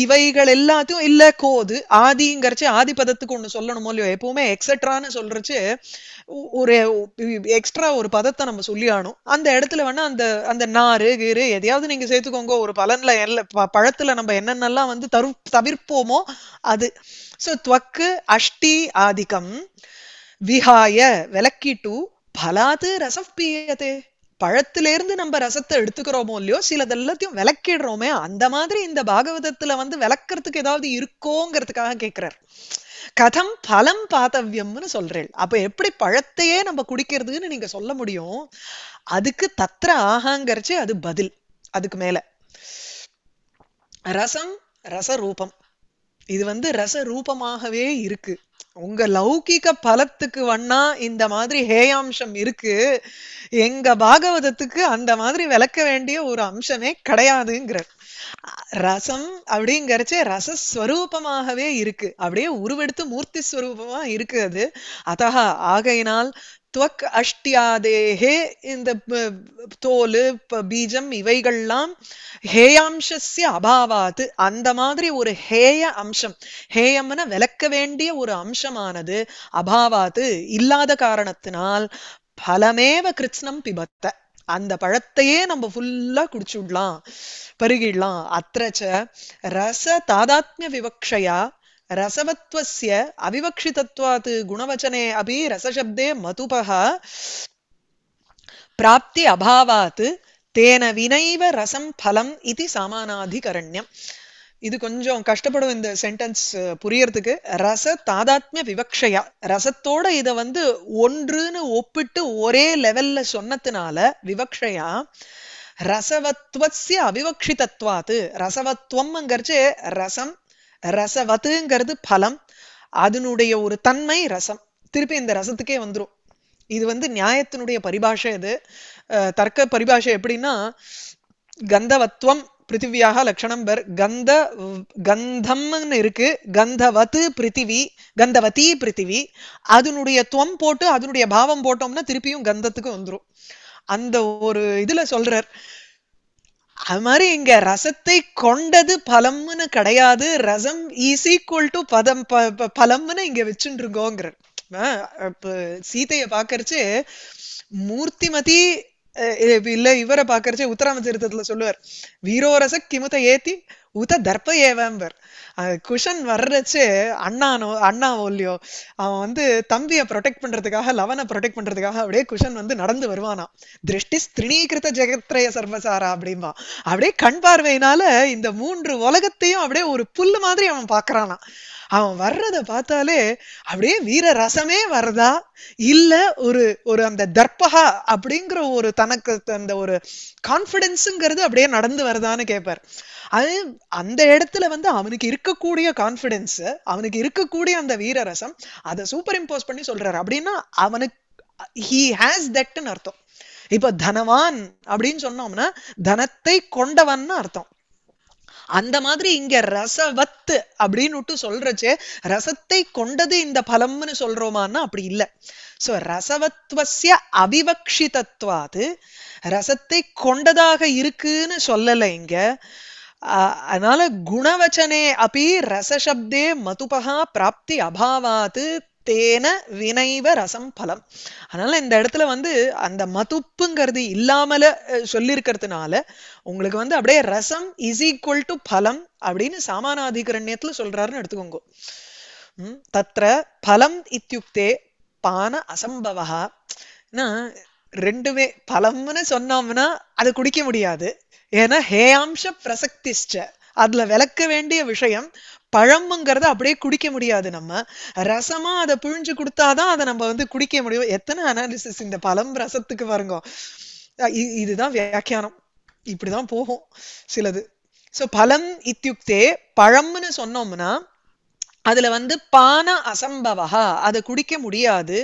Speaker 1: இவைகள் எல்லாத்தையும் இல்ல கோது ஆதிங்கிறச்சு ஆதிபதத்துக்கு ஒண்ணு சொல்லணுமோ இல்லையோ எப்பவுமே எக்ஸட்ரான்னு சொல்றச்சு ஒரு எக்ஸ்ட்ரா ஒரு பதத்தை நம்ம சொல்லியானோம் அந்த இடத்துல வேணா அந்த அந்த நாறு கீரு எதையாவது நீங்க சேர்த்துக்கோங்க ஒரு பலன்ல எல்ல பழத்துல நம்ம என்னென்னலாம் வந்து தரு தவிர்ப்போமோ அது ஸோ துவக்கு அஷ்டி ஆதிக்கம் விஹாய விளக்கிட்டு பலாது ரசப் பீயதே பழத்திலேருந்து நம்ம ரசத்தை எடுத்துக்கிறோமோ இல்லையோ சிலது எல்லாத்தையும் விளக்கிடுறோமே அந்த மாதிரி இந்த பாகவதத்துல வந்து விளக்கிறதுக்கு ஏதாவது இருக்கோங்கிறதுக்காக கேட்கிறார் கதம் பலம் பாத்தவியம்னு சொல்றேன் அப்ப எப்படி பழத்தையே நம்ம குடிக்கிறதுன்னு நீங்க சொல்ல முடியும் அதுக்கு தத்திர ஆகாங்கிறச்சு அது பதில் அதுக்கு மேல ரசம் ரசரூபம் இது வந்து ரச ரூபமாகவே இருக்கு உங்க லௌகிக பலத்துக்கு வண்ணா இந்த மாதிரி ஹேயாம்சம் இருக்கு எங்க பாகவதத்துக்கு அந்த மாதிரி விளக்க வேண்டிய ஒரு அம்சமே கிடையாதுங்கிற ரசம் அப்படிங்கிறச்ச ரசஸ்வரூபமாகவே இருக்கு அப்படியே உருவெடுத்து மூர்த்தி ஸ்வரூபமா இருக்கு அது அத்தகா ஆகையினால் துவக் அஷ்டியாதேஹே இந்த தோல் பீஜம் இவைகள்லாம் ஹேயாம்சஸ்ய அபாவாத்து அந்த மாதிரி ஒரு ஹேய அம்சம் ஹேயம்னு விளக்க வேண்டிய ஒரு அம்சமானது அபாவாத்து இல்லாத காரணத்தினால் பலமேவ கிருஷ்ணம் பிபத்த அந்த பழத்தையே நம்ம ஃபுல்லா குடிச்சுடலாம் பருகிடலாம் அத்திரச்ச ரச தாதாத்மிய விவக்ஷையா ரசவத்வசிய அவிவக்ஷிதத்வாத் குணவச்சனே அபி ரசசப்தே மதுபா பிராப்தி அபாவாத் தேன வினைவ ரசம் பலம் இது கரண்யம் இது கொஞ்சம் கஷ்டப்படும் இந்த சென்டென்ஸ் புரியறதுக்கு ரச தாதாத்மிய விவக்ஷயா ரசத்தோட இதை வந்து ஒன்றுன்னு ஒப்பிட்டு ஒரே லெவல்ல சொன்னதுனால விவக்ஷயா ரசவத்வசிய அவிவக்ஷிதத்வாத்து ரசவத்வம்ங்கிறச்சு ரசம் ரசவத்துங்கிறது பலம் அதனுடைய ஒரு தன்மை ரசம் திருப்பி இந்த ரசத்துக்கே வந்துடும் இது வந்து நியாயத்தினுடைய பரிபாஷை இது தர்க்க பரிபாஷை எப்படின்னா கந்தவத்துவம் பிருத்திவியாக லட்சணம் பெர் கந்த கந்தம்னு இருக்கு கந்தவத்து பிருத்திவி கந்தவதி பிருத்திவி அதனுடைய துவம் போட்டு அதனுடைய பாவம் போட்டோம்னா திருப்பியும் கந்தத்துக்கு வந்துடும் அந்த ஒரு இதுல சொல்றார் அது மாதிரி இங்க ரசத்தை கொண்டது பலம்னு கிடையாது ரசம் இஸ் ஈக்குவல் டு பதம் பலம்னு இங்க வச்சுருக்கோங்கிற சீதைய பாக்கறச்சு மூர்த்திமதி இல்ல இவரை பாக்கறச்சு உத்தராம சொல்லுவார் வீரோரச கிமுத ஏத்தி உத தர்ப்ப ஏவம்பர் அது குஷன் வர்றச்சு அண்ணானோ இல்லையோ அவன் வந்து தம்பியை ப்ரொடெக்ட் பண்றதுக்காக லவனை ப்ரொடெக்ட் பண்றதுக்காக அப்படியே குஷன் வந்து நடந்து வருவானா திருஷ்டி ஸ்திரீகிருத்த ஜெகத்ரய சர்வசாரா அப்படிம்பா அப்படியே கண் பார்வையினால இந்த மூன்று உலகத்தையும் அப்படியே ஒரு புல்லு மாதிரி அவன் பாக்குறானா அவன் வர்றதை பார்த்தாலே அப்படியே வீர ரசமே வர்றதா இல்ல ஒரு ஒரு அந்த தர்பகா அப்படிங்கிற ஒரு தனக்கு அந்த ஒரு கான்ஃபிடென்ஸுங்கிறது அப்படியே நடந்து வருதான்னு கேட்பார் அது அந்த இடத்துல வந்து அவனுக்கு இருக்கக்கூடிய கான்பிடென்ஸ் அவனுக்கு இருக்கக்கூடிய அந்த வீரரசம் அதை சூப்பர் இம்போஸ் பண்ணி சொல்றாரு அப்படின்னா அவனுக்கு ஹி ஹேஸ் தட்னு அர்த்தம் இப்ப தனவான் அப்படின்னு சொன்னோம்னா தனத்தை கொண்டவன் அர்த்தம் அந்த மாதிரி இங்க ரசவத்து அப்படின்னு சொல்றச்சு ரசத்தை கொண்டது இந்த பலம்னு சொல்றோமான்னா அப்படி இல்லை சோ ரசவத்வசிய அவிவக்ஷிதத்வாது ரசத்தை கொண்டதாக இருக்குன்னு சொல்லலை இங்க அதனால குணவச்சனே அப்படி ரசசப்தே மதுபகா பிராப்தி அபாவாத்து தேன வினைவ ரசம் பலம் அதனால இந்த இடத்துல வந்து அந்த மதுப்புங்கிறது இல்லாமல சொல்லியிருக்கிறதுனால உங்களுக்கு வந்து அப்படியே ரசம் இஸ் ஈக்குவல் டு பலம் அப்படின்னு சாமானாதிகரண்யத்துல சொல்றாருன்னு எடுத்துக்கோங்க தத்த பலம் இத்தியுக்தே பான அசம்பவா ரெண்டுமே பழம்னு சொன்னோம்னா அது குடிக்க முடியாது ஏன்னா ஹேயாம்ச பிரசக்திஷ்ட அதுல விளக்க வேண்டிய விஷயம் பழம்ங்கிறத அப்படியே குடிக்க முடியாது நம்ம ரசமா அதை புழிஞ்சு கொடுத்தாதான் அதை நம்ம வந்து குடிக்க முடியும் எத்தனை அனாலிசிஸ் இந்த பழம் ரசத்துக்கு பாருங்க இதுதான் வியாக்கியானம் இப்படிதான் போகும் சிலது சோ பழம் இத்தியுக்தே பழம்னு சொன்னோம்னா அதுல வந்து பான அசம்பவகா அதை குடிக்க முடியாது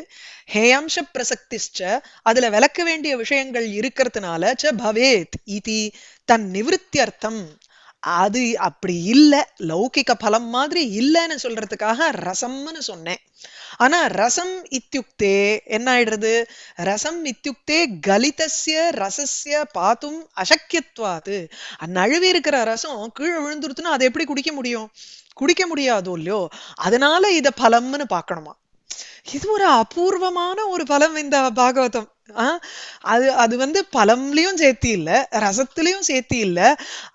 Speaker 1: ஹேயாம்ச பிரசக்திஷ்ட அதுல விளக்க வேண்டிய விஷயங்கள் இருக்கிறதுனால ச பவேத் இதி தன் அர்த்தம் அது அப்படி இல்லை லௌகிக பலம் மாதிரி இல்லைன்னு சொல்றதுக்காக ரசம்னு சொன்னேன் ஆனா ரசம் இத்தியுக்தே என்ன ஆயிடுறது ரசம் இத்தியுக்தே கலிதசிய ரசசிய பாத்தும் அசக்கியத்வாது நழுவி இருக்கிற ரசம் கீழே விழுந்துருத்துன்னா அதை எப்படி குடிக்க முடியும் குடிக்க முடியாதோ இல்லையோ அதனால இத பலம்னு பார்க்கணுமா இது ஒரு அபூர்வமான ஒரு பலம் இந்த பாகவதம் அது அது வந்து பழம்லயும் சேர்த்தி இல்ல ரசத்திலயும் சேர்த்தி இல்ல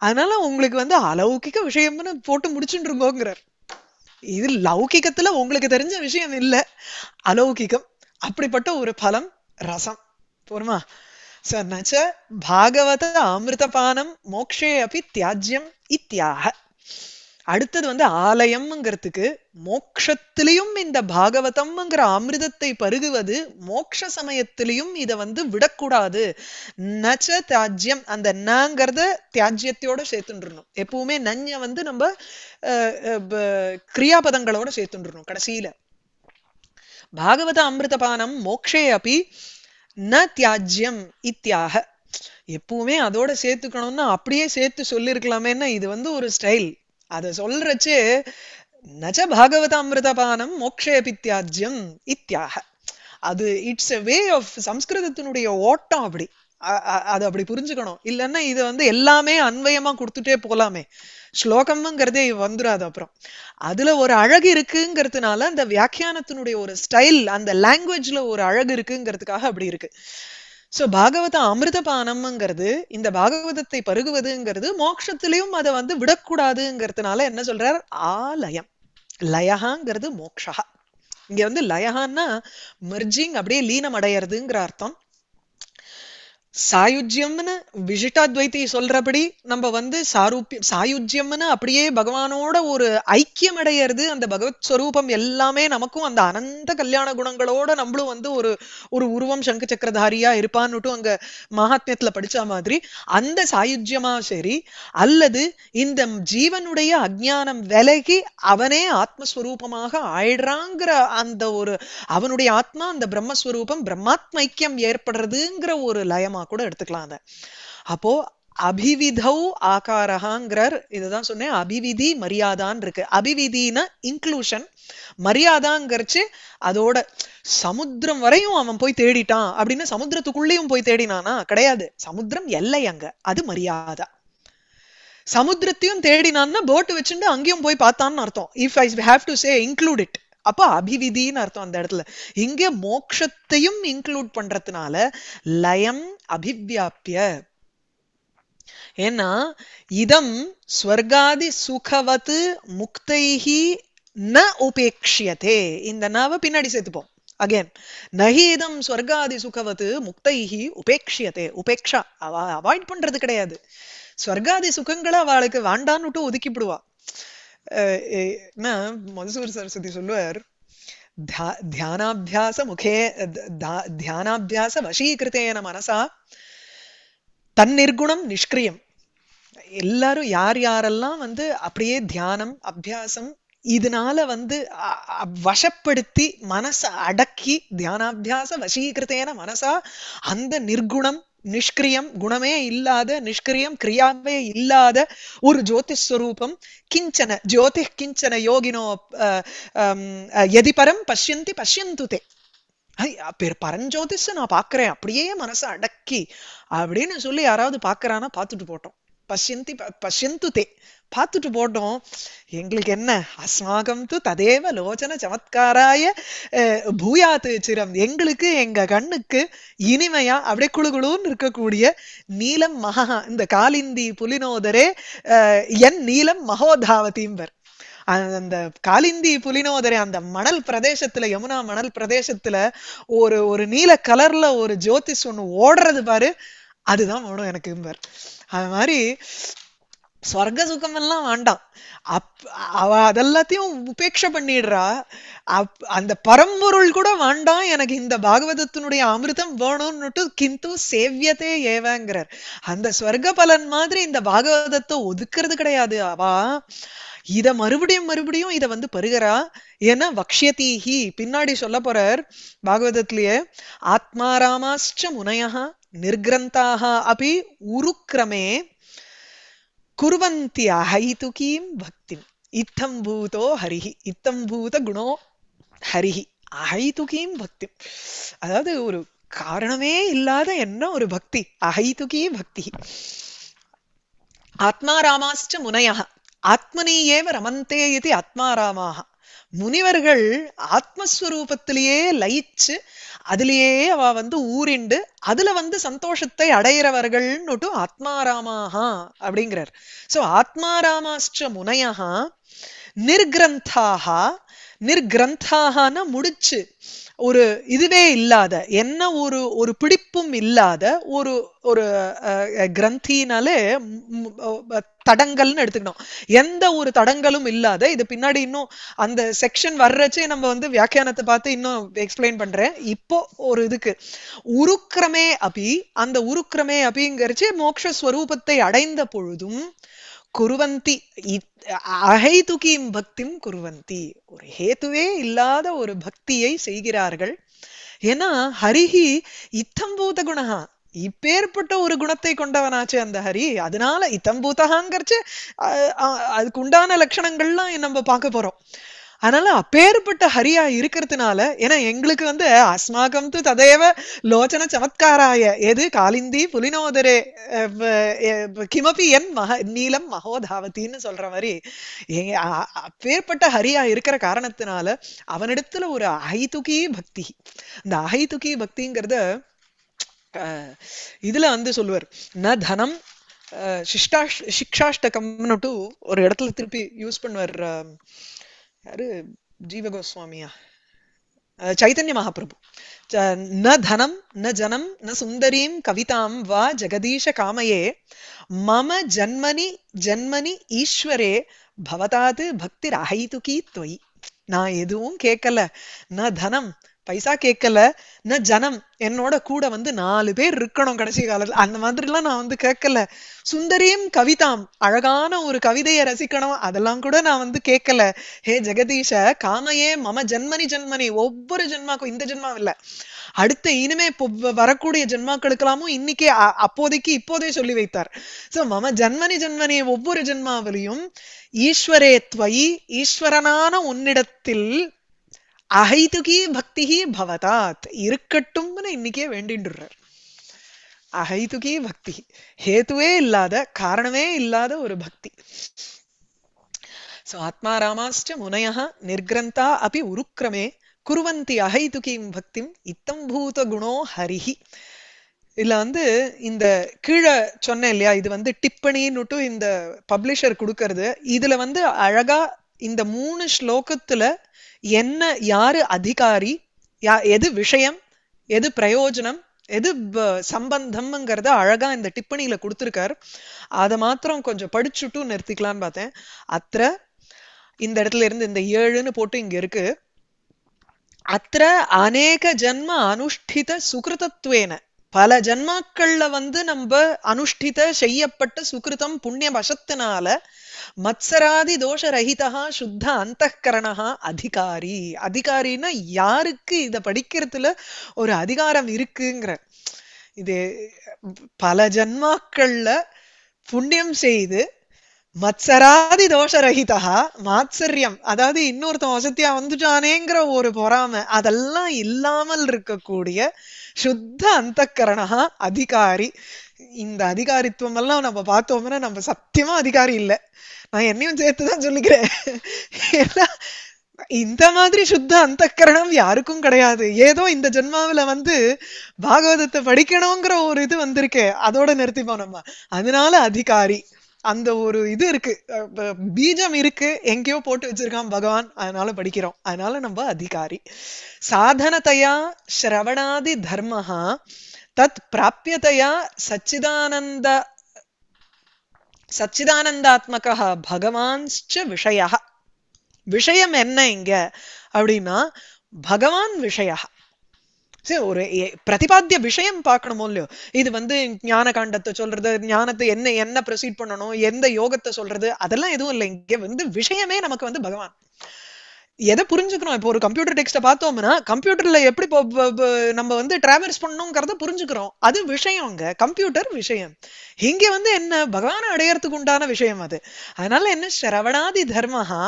Speaker 1: அதனால உங்களுக்கு வந்து அலௌகிக விஷயம்னு போட்டு இருக்கோங்கிறார் இது லௌகிகத்துல உங்களுக்கு தெரிஞ்ச விஷயம் இல்ல அலௌகிகம் அப்படிப்பட்ட ஒரு பலம் ரசம் போருமா சொன்னாச்ச பாகவத அமிர்தபானம் மோக்ஷே அப்பி தியாஜ்யம் இத்தியாக அடுத்தது வந்து ஆலயம்ங்கிறதுக்கு மோக்ஷத்திலையும் இந்த பாகவதம்ங்கிற அமிர்தத்தை பருகுவது மோக்ஷ சமயத்திலையும் இதை வந்து விடக்கூடாது நச்ச தியாஜ்யம் அந்த நங்கிறத தியாஜ்யத்தோட சேர்த்துன்றணும் எப்பவுமே நஞ்ச வந்து நம்ம கிரியாபதங்களோட சேர்த்துன்றணும் கடைசியில பாகவத அமிர்தபானம் மோக்ஷே அப்பி ந தியாஜ்யம் இத்தியாக எப்பவுமே அதோட சேர்த்துக்கணும்னா அப்படியே சேர்த்து சொல்லிருக்கலாமேன்னா இது வந்து ஒரு ஸ்டைல் அதை சொல்றச்சு நஜ பாகவத அமிர்தபானம் மோக்ஷே பித்தியாஜ்யம் இத்தியாக அது இட்ஸ் எ வே ஆஃப் சம்ஸ்கிருதத்தினுடைய ஓட்டம் அப்படி அது அப்படி புரிஞ்சுக்கணும் இல்லைன்னா இது வந்து எல்லாமே அன்வயமா கொடுத்துட்டே போகலாமே ஸ்லோகம்ங்கிறதே வந்துடாது அப்புறம் அதுல ஒரு அழகு இருக்குங்கிறதுனால அந்த வியாக்கியானத்தினுடைய ஒரு ஸ்டைல் அந்த லாங்குவேஜ்ல ஒரு அழகு இருக்குங்கிறதுக்காக அப்படி இருக்கு சோ பாகவத அமிர்தபானம்ங்கிறது இந்த பாகவதத்தை பருகுவதுங்கிறது மோக்ஷத்திலையும் அதை வந்து விடக்கூடாதுங்கிறதுனால என்ன சொல்றார் ஆலயம் லயஹாங்கிறது மோக்ஷா இங்க வந்து லயஹான்னா மெர்ஜிங் அப்படியே லீனம் அடையிறதுங்கிற அர்த்தம் சாயுஜ்யம்னு விசிட்டாத்வைத்தி சொல்றபடி நம்ம வந்து சாரூபியம் சாயுஜ்யம்னு அப்படியே பகவானோட ஒரு ஐக்கியம் அடையிறது அந்த பகவத் ஸ்வரூபம் எல்லாமே நமக்கும் அந்த அனந்த கல்யாண குணங்களோட நம்மளும் வந்து ஒரு ஒரு உருவம் சங்கு சக்கரதாரியா இருப்பான்னுட்டும் அங்க மகாத்மியத்துல படிச்ச மாதிரி அந்த சாயுஜ்யமா சரி அல்லது இந்த ஜீவனுடைய அஜானம் விலகி அவனே ஆத்மஸ்வரூபமாக ஆயிடுறாங்கிற அந்த ஒரு அவனுடைய ஆத்மா அந்த பிரம்மஸ்வரூபம் பிரம்மாத்ம ஐக்கியம் ஏற்படுறதுங்கிற ஒரு லயமா கூட எடுத்துக்கலாம் அதை அப்போ அபிவிதௌ ஆகாரகாங்கிறார் இதுதான் சொன்னேன் அபிவிதி மரியாதான் இருக்கு அபிவிதினா இன்க்ளூஷன் மரியாதாங்கிறச்சு அதோட சமுத்திரம் வரையும் அவன் போய் தேடிட்டான் அப்படின்னு சமுத்திரத்துக்குள்ளேயும் போய் தேடினானா கிடையாது சமுத்திரம் எல்லை அங்க அது மரியாதா சமுத்திரத்தையும் தேடினான்னா போட்டு வச்சுட்டு அங்கேயும் போய் பார்த்தான்னு அர்த்தம் if I have to say include it அப்ப அபிவிதின்னு அர்த்தம் அந்த இடத்துல இங்கே மோக்ஷத்தையும் இன்க்ளூட் பண்றதுனால லயம் அபிவியாப்பிய ஏன்னா இதம் ஸ்வர்காதி சுகவத்து முக்தைஹி ந உபேக்ஷியதே இந்த நாவை பின்னாடி சேர்த்துப்போம் அகேன் நகி இதம் ஸ்வர்காதி சுகவத்து முக்தைஹி உபேக்ஷியதே உபேக்ஷா அவ அவாய்ட் பண்றது கிடையாது ஸ்வர்காதி சுகங்களை அவளுக்கு வேண்டான்னுட்டு ஒதுக்கிவிடுவா மதுசூர் சரஸ்வதி சொல்லுவார் தியானாபியாச முகே தியானாபியாச வசீகிருத்தேன மனசா தன்னிர்குணம் நிஷ்கிரியம் எல்லாரும் யார் யாரெல்லாம் வந்து அப்படியே தியானம் அபியாசம் இதனால வந்து வசப்படுத்தி மனசை அடக்கி தியானாபியாச வசீகிருத்தேன மனசா அந்த நிர்குணம் நிஷ்கிரியம் குணமே இல்லாத நிஷ்கிரியம் கிரியாவே இல்லாத ஒரு ஜோதிஸ்வரூபம் கிஞ்சன ஜோதி கிஞ்சன யோகினோ எதிபரம் பஷ்யந்தி பசியந்து தே பரஞ்சோதிஷ நான் பாக்குறேன் அப்படியே மனசு அடக்கி அப்படின்னு சொல்லி யாராவது பாக்குறான்னா பார்த்துட்டு போட்டோம் பசியந்தி பசியந்து தே பார்த்துட்டு போட்டோம் எங்களுக்கு என்ன அஸ்மாகம் து ததேவ லோச்சன சமத்காராய பூயாத்து சிரம் எங்களுக்கு எங்க கண்ணுக்கு இனிமையா அப்படியே குழுகுழுன்னு இருக்கக்கூடிய நீலம் மகா இந்த காலிந்தி புலினோதரே என் நீலம் மகோதாவதிம்பர் அந்த காலிந்தி புலினோதரை அந்த மணல் பிரதேசத்துல யமுனா மணல் பிரதேசத்துல ஒரு ஒரு நீல கலர்ல ஒரு ஜோதிஷ் ஒண்ணு ஓடுறது பாரு அதுதான் எனக்கு இம்பர் அது மாதிரி சுகம் சுகமெல்லாம் வேண்டாம் அப் அவ அதெல்லாத்தையும் உபேட்சை பண்ணிடுறா அப் அந்த பரம்பொருள் கூட வேண்டாம் எனக்கு இந்த பாகவதத்தினுடைய அமிர்தம் வேணும்னுட்டு கிந்து சேவியத்தே ஏவாங்கிறார் அந்த ஸ்வர்க்க பலன் மாதிரி இந்த பாகவதத்தை ஒதுக்கிறது கிடையாது அவா இத மறுபடியும் மறுபடியும் இத வந்து பருகிறா ஏன்னா வக்ஷயதீஹி பின்னாடி சொல்ல போறார் பாகவதத்திலேயே ஆத்மாராமாஸ்ட முனையா நிர்கிரந்தாக அப்படி உருக்கிரமே குருவந்தி அஹைது கீம் பக்திம் இத்தம் பூதோ ஹரிஹி இத்தம் பூத குணோ ஹரிஹி அஹைது கீம் பக்தி அதாவது ஒரு காரணமே இல்லாத என்ன ஒரு பக்தி அஹைதுகி பக்தி ஆத்மா ஆத்மாராமாஸ்ட முனையா ஆத்மனியேவ ரமந்தே இது ஆத்மா ராமாக முனிவர்கள் ஆத்மஸ்வரூபத்திலேயே லயிச்சு அதுலேயே அவ வந்து ஊரிண்டு அதுல வந்து சந்தோஷத்தை அடையிறவர்கள்னுட்டு ஆத்மாராமாகா அப்படிங்கிறார் சோ ஆத்மாராமாஸ்ட முனையா நிர்கிரந்தாஹா நிர்கிரந்தாகனா முடிச்சு ஒரு இதுவே இல்லாத என்ன ஒரு ஒரு பிடிப்பும் இல்லாத ஒரு ஒரு கிரந்தினாலே தடங்கல்னு எடுத்துக்கணும் எந்த ஒரு தடங்களும் இல்லாத இது பின்னாடி இன்னும் அந்த செக்ஷன் வர்றச்சே நம்ம வந்து வியாக்கியானத்தை பார்த்து இன்னும் எக்ஸ்பிளைன் பண்றேன் இப்போ ஒரு இதுக்கு உருக்கிரமே அபி அந்த உருக்கிரமே அபிங்கிறச்சு மோக்ஷ ஸ்வரூபத்தை அடைந்த பொழுதும் குருவந்தி அகைதுகீம் பக்திம் குருவந்தி ஒரு ஹேத்துவே இல்லாத ஒரு பக்தியை செய்கிறார்கள் ஏன்னா ஹரிஹி இத்தம்பூத குணா இப்பேற்பட்ட ஒரு குணத்தை கொண்டவனாச்சு அந்த ஹரி அதனால இத்தம்பூத்தகாங்கிறச்சு அதுக்கு உண்டான லட்சணங்கள்லாம் நம்ம பார்க்க போறோம் அதனால அப்பேற்பட்ட ஹரியா இருக்கிறதுனால ஏன்னா எங்களுக்கு வந்து அஸ்மாகம் து ததேவ லோச்சன சமத்காராய எது காலிந்தி புலினோதரே கிமபி என் மக நீலம் மகோதாவத்தின்னு சொல்ற மாதிரி அப்பேற்பட்ட ஹரியா இருக்கிற காரணத்தினால அவனிடத்துல ஒரு அஹைதுகி பக்தி இந்த அஹைதுகி பக்திங்கிறத இதுல வந்து சொல்லுவார் ந தனம் சிஷ்டா சிக்ஷாஷ்டகம்னுட்டு ஒரு இடத்துல திருப்பி யூஸ் பண்ணுவார் अरे जीव गोस्वामी चैतन्य महाप्रभु न धनम न जनं न सुन्दरीं कवितां वा जगदीश कामये मम जन्मनि जन्मनि ஈஸ்வரே भवतात् பக்திராஹைதுகி தொய் நான் எதுவும் கேட்கல ந தனம் பைசா கேட்கல நான் ஜனம் என்னோட கூட வந்து நாலு பேர் இருக்கணும் கடைசி காலத்துல அந்த மாதிரிலாம் நான் வந்து கேட்கல சுந்தரியும் கவிதாம் அழகான ஒரு கவிதையை ரசிக்கணும் அதெல்லாம் கூட நான் வந்து கேட்கல ஹே ஜெகதீஷ காமையே மம ஜென்மனி ஜென்மனி ஒவ்வொரு ஜென்மாக்கும் இந்த ஜென்மா இல்ல அடுத்த இனிமே வரக்கூடிய ஜென்மாக்களுக்கெல்லாமும் இன்னைக்கே அப்போதைக்கு இப்போதே சொல்லி வைத்தார் சோ மம ஜென்மனி ஜென்மனி ஒவ்வொரு ஜென்மாவிலையும் ஈஸ்வரே துவை ஈஸ்வரனான உன்னிடத்தில் அகைதுகி பக்திகி பவதாத் இருக்கட்டும்னு இன்னைக்கே வேண்டின்றார் அகைதுகி பக்தி ஹேத்துவே இல்லாத காரணமே இல்லாத ஒரு பக்தி சோ ஆத்மா ஆத்மாராமாஸ்ட முனையா நிர்கிரந்தா அப்படி உருக்கிரமே குருவந்தி அகைதுகிம் பக்திம் இத்தம்பூத குணோ ஹரிஹி இல்ல வந்து இந்த கீழே சொன்னேன் இல்லையா இது வந்து டிப்பணின்னுட்டு இந்த பப்ளிஷர் கொடுக்கறது இதுல வந்து அழகா இந்த மூணு ஸ்லோகத்துல என்ன யாரு அதிகாரி யா எது விஷயம் எது பிரயோஜனம் எது சம்பந்தம்ங்கிறத அழகா இந்த டிப்பணியில கொடுத்துருக்காரு அதை மாத்திரம் கொஞ்சம் படிச்சுட்டும் நிறுத்திக்கலான்னு பார்த்தேன் அத்திர இந்த இடத்துல இருந்து இந்த ஏழுன்னு போட்டு இங்க இருக்கு அத்த அநேக ஜன்ம அனுஷ்டித சுகிருதத்துவேன பல ஜன்மாக்கள்ல வந்து நம்ம அனுஷ்டித செய்யப்பட்ட சுகிருதம் புண்ணிய வசத்தினால மத்சராதி தோஷ ரஹிதா சுத்த அந்த கரணா அதிகாரி அதிகாரின்னா யாருக்கு இதை படிக்கிறதுல ஒரு அதிகாரம் இருக்குங்கிற இது பல ஜன்மாக்கள்ல புண்ணியம் செய்து மத்சராதி தோஷ ரஹிதகா மாத்சரியம் அதாவது இன்னொருத்தன் வசத்தியா வந்துட்டானேங்கிற ஒரு பொறாமை அதெல்லாம் இல்லாமல் இருக்கக்கூடிய சுத்த அந்த கரணா அதிகாரி இந்த அதிகாரித்துவம் எல்லாம் நம்ம பார்த்தோம்னா நம்ம சத்தியமா அதிகாரி இல்லை நான் என்னையும் சேர்த்துதான் சொல்லிக்கிறேன் இந்த மாதிரி சுத்த அந்த கரணம் யாருக்கும் கிடையாது ஏதோ இந்த ஜென்மாவில வந்து பாகவதத்தை படிக்கணுங்கிற ஒரு இது வந்திருக்கே அதோட நிறுத்திப்போம் நம்ம அதனால அதிகாரி அந்த ஒரு இது இருக்கு பீஜம் இருக்கு எங்கேயோ போட்டு வச்சிருக்கான் பகவான் அதனால படிக்கிறோம் அதனால நம்ம அதிகாரி சாதனத்தையா ஸ்ரவணாதி தர்மஹா தத் பிராபியதையா சச்சிதானந்த சச்சிதானந்தாத்மக பகவான்ஸ்ச விஷய விஷயம் என்ன இங்க அப்படின்னா பகவான் விஷயா சரி ஒரு பிரதிபாத்திய விஷயம் பார்க்கணுமோ இல்லையோ இது வந்து ஞான காண்டத்தை சொல்றது ஞானத்தை என்ன என்ன ப்ரொசீட் பண்ணணும் எந்த யோகத்தை சொல்றது அதெல்லாம் எதுவும் இல்லை இங்க வந்து விஷயமே நமக்கு வந்து பகவான் எதை புரிஞ்சுக்கிறோம் இப்போ ஒரு கம்ப்யூட்டர் டெக்ஸ்ட்டை பார்த்தோம்னா கம்ப்யூட்டர்ல எப்படி நம்ம வந்து டிராவல்ஸ் பண்ணணுங்கிறத புரிஞ்சுக்கிறோம் அது அங்க கம்ப்யூட்டர் விஷயம் இங்க வந்து என்ன பகவான் அடையறதுக்கு உண்டான விஷயம் அது அதனால என்ன சிரவணாதி தர்மஹா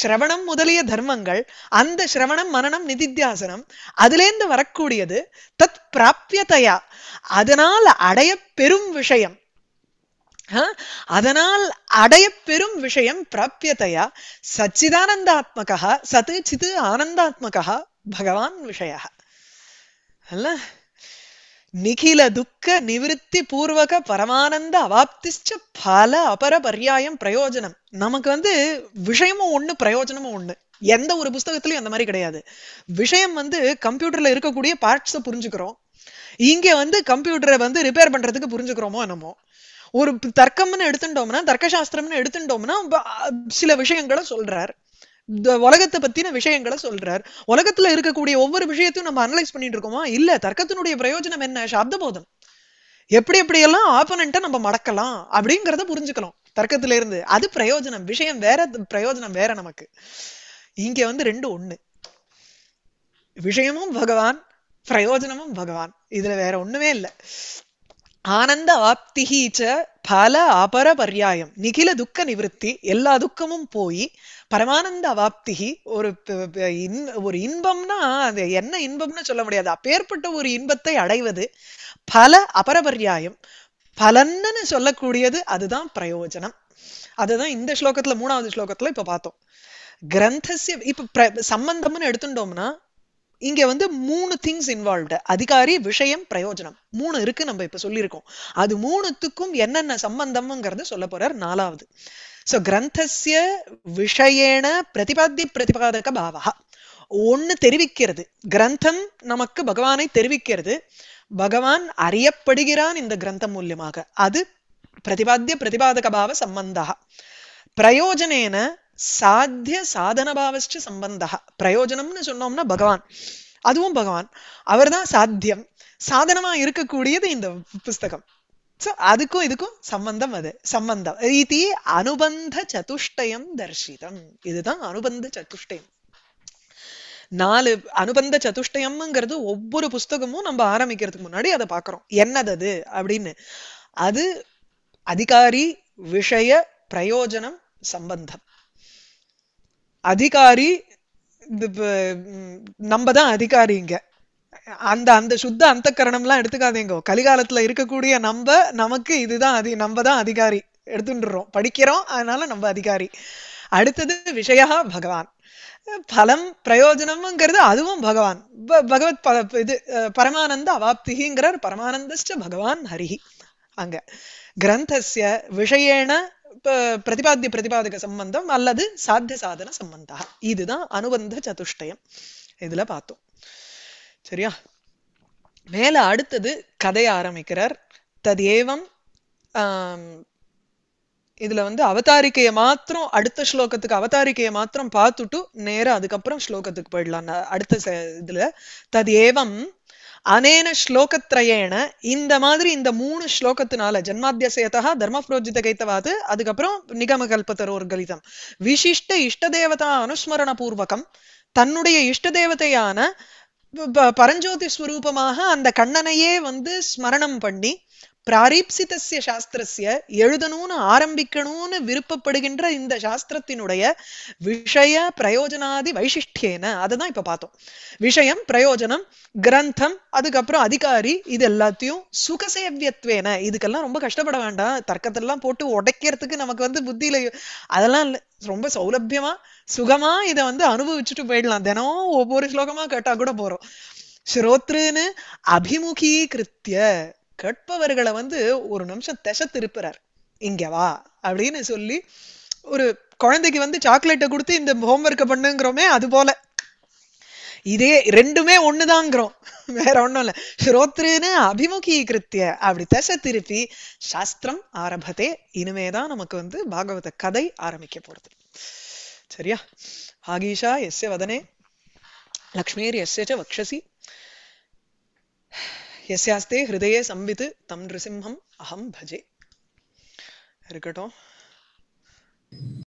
Speaker 1: ஸ்ரவணம் முதலிய தர்மங்கள் அந்த சிரவணம் மனநம் நிதித்தியாசனம் அதுலேருந்து வரக்கூடியது தத் பிராபியதையா அதனால் அடைய பெரும் விஷயம் அதனால் அடைய பெரும் விஷயம் பிராபியதையா சச்சிதானந்தாத்மகா சத்து சித்து ஆனந்தாத்மகா பகவான் விஷய அல்ல நிகில துக்க நிவிருத்தி பூர்வக பரமானந்த அவாப்திஷ்ட பல அபர பரியாயம் பிரயோஜனம் நமக்கு வந்து விஷயமும் ஒண்ணு பிரயோஜனமும் ஒண்ணு எந்த ஒரு புஸ்தகத்திலயும் அந்த மாதிரி கிடையாது விஷயம் வந்து கம்ப்யூட்டர்ல இருக்கக்கூடிய பார்ட்ஸை புரிஞ்சுக்கிறோம் இங்க வந்து கம்ப்யூட்டரை வந்து ரிப்பேர் பண்றதுக்கு புரிஞ்சுக்கிறோமோ என்னமோ ஒரு தர்க்கம்னு எடுத்துட்டோம்னா தர்க்க சாஸ்திரம்னு எடுத்துட்டோம்னா சில விஷயங்களை சொல்றாரு உலகத்தை பத்தின விஷயங்களை சொல்றார் உலகத்துல இருக்கக்கூடிய ஒவ்வொரு விஷயத்தையும் நம்ம அனலைஸ் பண்ணிட்டு இருக்கோமா இல்ல தர்க்கத்தினுடைய பிரயோஜனம் என்ன சப்த போதம் எப்படி எல்லாம் ஆப்பனண்ட்டை நம்ம மடக்கலாம் அப்படிங்கிறத புரிஞ்சுக்கலாம் தர்க்கத்துல இருந்து அது பிரயோஜனம் விஷயம் வேற பிரயோஜனம் வேற நமக்கு இங்க வந்து ரெண்டு ஒண்ணு விஷயமும் பகவான் பிரயோஜனமும் பகவான் இதுல வேற ஒண்ணுமே இல்லை ஆனந்த ஆப்திகீச்ச பல அபர பர்யாயம் நிகில துக்க நிவர்த்தி எல்லா துக்கமும் போய் பரமானந்த வாப்திகி ஒரு இன் ஒரு இன்பம்னா அது என்ன இன்பம்னு சொல்ல முடியாது அப்பேற்பட்ட ஒரு இன்பத்தை அடைவது பல அபரபர்யாயம் பலன்னு சொல்லக்கூடியது அதுதான் பிரயோஜனம் அதுதான் இந்த ஸ்லோகத்துல மூணாவது ஸ்லோகத்துல இப்ப பார்த்தோம் கிரந்தசிய இப்ப சம்பந்தம்னு எடுத்துட்டோம்னா இங்க வந்து மூணு திங்ஸ் இன்வால்வ்டு அதிகாரி விஷயம் பிரயோஜனம் மூணு இருக்கு நம்ம இப்ப சொல்லியிருக்கோம் அது மூணுத்துக்கும் என்னென்ன சம்பந்தம்ங்கிறது சொல்ல போறார் நாலாவது சோ கிரந்தசிய விஷயேன பிரதிபாத்திய பிரதிபாதக பாவகா ஒன்னு தெரிவிக்கிறது கிரந்தம் நமக்கு பகவானை தெரிவிக்கிறது பகவான் அறியப்படுகிறான் இந்த கிரந்தம் மூலியமாக அது பிரதிபாத்திய பிரதிபாதக பாவ சம்பந்தா பிரயோஜனேன சாத்திய சாதனபாவச்ச சம்பந்தா பிரயோஜனம்னு சொன்னோம்னா பகவான் அதுவும் பகவான் அவர் தான் சாத்தியம் சாதனமா இருக்கக்கூடியது இந்த புஸ்தகம் ஸோ அதுக்கும் இதுக்கும் சம்பந்தம் அது சம்பந்தம் ரீதி அனுபந்த சதுஷ்டயம் தர்ஷிதம் இதுதான் அனுபந்த சதுஷ்டயம் நாலு அனுபந்த சதுஷ்டயம்ங்கிறது ஒவ்வொரு புஸ்தகமும் நம்ம ஆரம்பிக்கிறதுக்கு முன்னாடி அதை பார்க்குறோம் என்னது அது அப்படின்னு அது அதிகாரி விஷய பிரயோஜனம் சம்பந்தம் அதிகாரி நம்ம தான் அதிகாரி இங்க அந்த அந்த சுத்த அந்த கரணம்லாம் எடுத்துக்காதீங்க கலிகாலத்துல இருக்கக்கூடிய நம்ம நமக்கு இதுதான் அதி நம்ம தான் அதிகாரி எடுத்துட்டுறோம் படிக்கிறோம் அதனால நம்ம அதிகாரி அடுத்தது விஷயா பகவான் பலம் பிரயோஜனம்ங்கிறது அதுவும் பகவான் பகவத் இது பரமானந்த அவாப்திகிங்கிறார் பரமானந்த பகவான் ஹரிஹி அங்க கிரந்தஸ்ய விஷயேன பிரதிபாத்திய பிரதிபாதக சம்பந்தம் அல்லது சாத்திய சாதன சம்பந்தா இதுதான் அனுபந்த சதுஷ்டயம் இதுல பார்த்தோம் சரியா மேல அடுத்தது கதையை ஆரம்பிக்கிறார் ததேவம் இதுல வந்து அவதாரிக்கைய மாத்திரம் அடுத்த ஸ்லோகத்துக்கு அவதாரிக்கையை மாத்திரம் பார்த்துட்டு நேரம் அதுக்கப்புறம் ஸ்லோகத்துக்கு போயிடலாம் அடுத்த இதுல ததேவம் அனேன ஸ்லோகத்ரயேன இந்த மாதிரி இந்த மூணு ஸ்லோகத்தினால ஜன்மாத்தியசயத்தா தர்மப்ரோஜித கைத்தவாது அதுக்கப்புறம் கலிதம் விசிஷ்ட இஷ்ட தேவதா அனுஸ்மரண பூர்வகம் தன்னுடைய இஷ்ட தேவதையான பரஞ்சோதி ஸ்வரூபமாக அந்த கண்ணனையே வந்து ஸ்மரணம் பண்ணி பிராரீப்சிதசிய சாஸ்திரஸ்ய எழுதணும்னு ஆரம்பிக்கணும்னு விருப்பப்படுகின்ற இந்த சாஸ்திரத்தினுடைய விஷய பிரயோஜனாதி வைசிஷ்டியன அதுதான் இப்ப பார்த்தோம் விஷயம் பிரயோஜனம் கிரந்தம் அதுக்கப்புறம் அதிகாரி இது எல்லாத்தையும் சுகசேவியத்வேன இதுக்கெல்லாம் ரொம்ப கஷ்டப்பட வேண்டாம் தர்க்கத்தெல்லாம் போட்டு உடைக்கிறதுக்கு நமக்கு வந்து புத்தியில அதெல்லாம் ரொம்ப சௌலபியமா சுகமா இதை வந்து அனுபவிச்சுட்டு போயிடலாம் தினம் ஒவ்வொரு ஸ்லோகமா கேட்டா கூட போறோம் ஸ்ரோத்ருன்னு அபிமுகீகிருத்திய கேட்பவர்களை வந்து ஒரு நிமிஷம் திசை திருப்புறார் இங்க வா அப்படின்னு சொல்லி ஒரு குழந்தைக்கு வந்து சாக்லேட்டை கொடுத்து இந்த ஹோம்ஒர்க்கை பண்ணுங்கிறோமே அது போல இதே ரெண்டுமே ஒண்ணுதாங்கிறோம் வேற ஒண்ணும் இல்ல ஸ்ரோத்ருன்னு கிருத்திய அப்படி திசை திருப்பி சாஸ்திரம் ஆரம்பத்தே இனிமேதான் நமக்கு வந்து பாகவத கதை ஆரம்பிக்க போறது சரியா ஆகீஷா எஸ்ய வதனே லக்ஷ்மீர் எஸ்ய வக்ஷசி यस्यास्ते हृदये संवित् तम नृसिंहम् अहं भजे रिकटो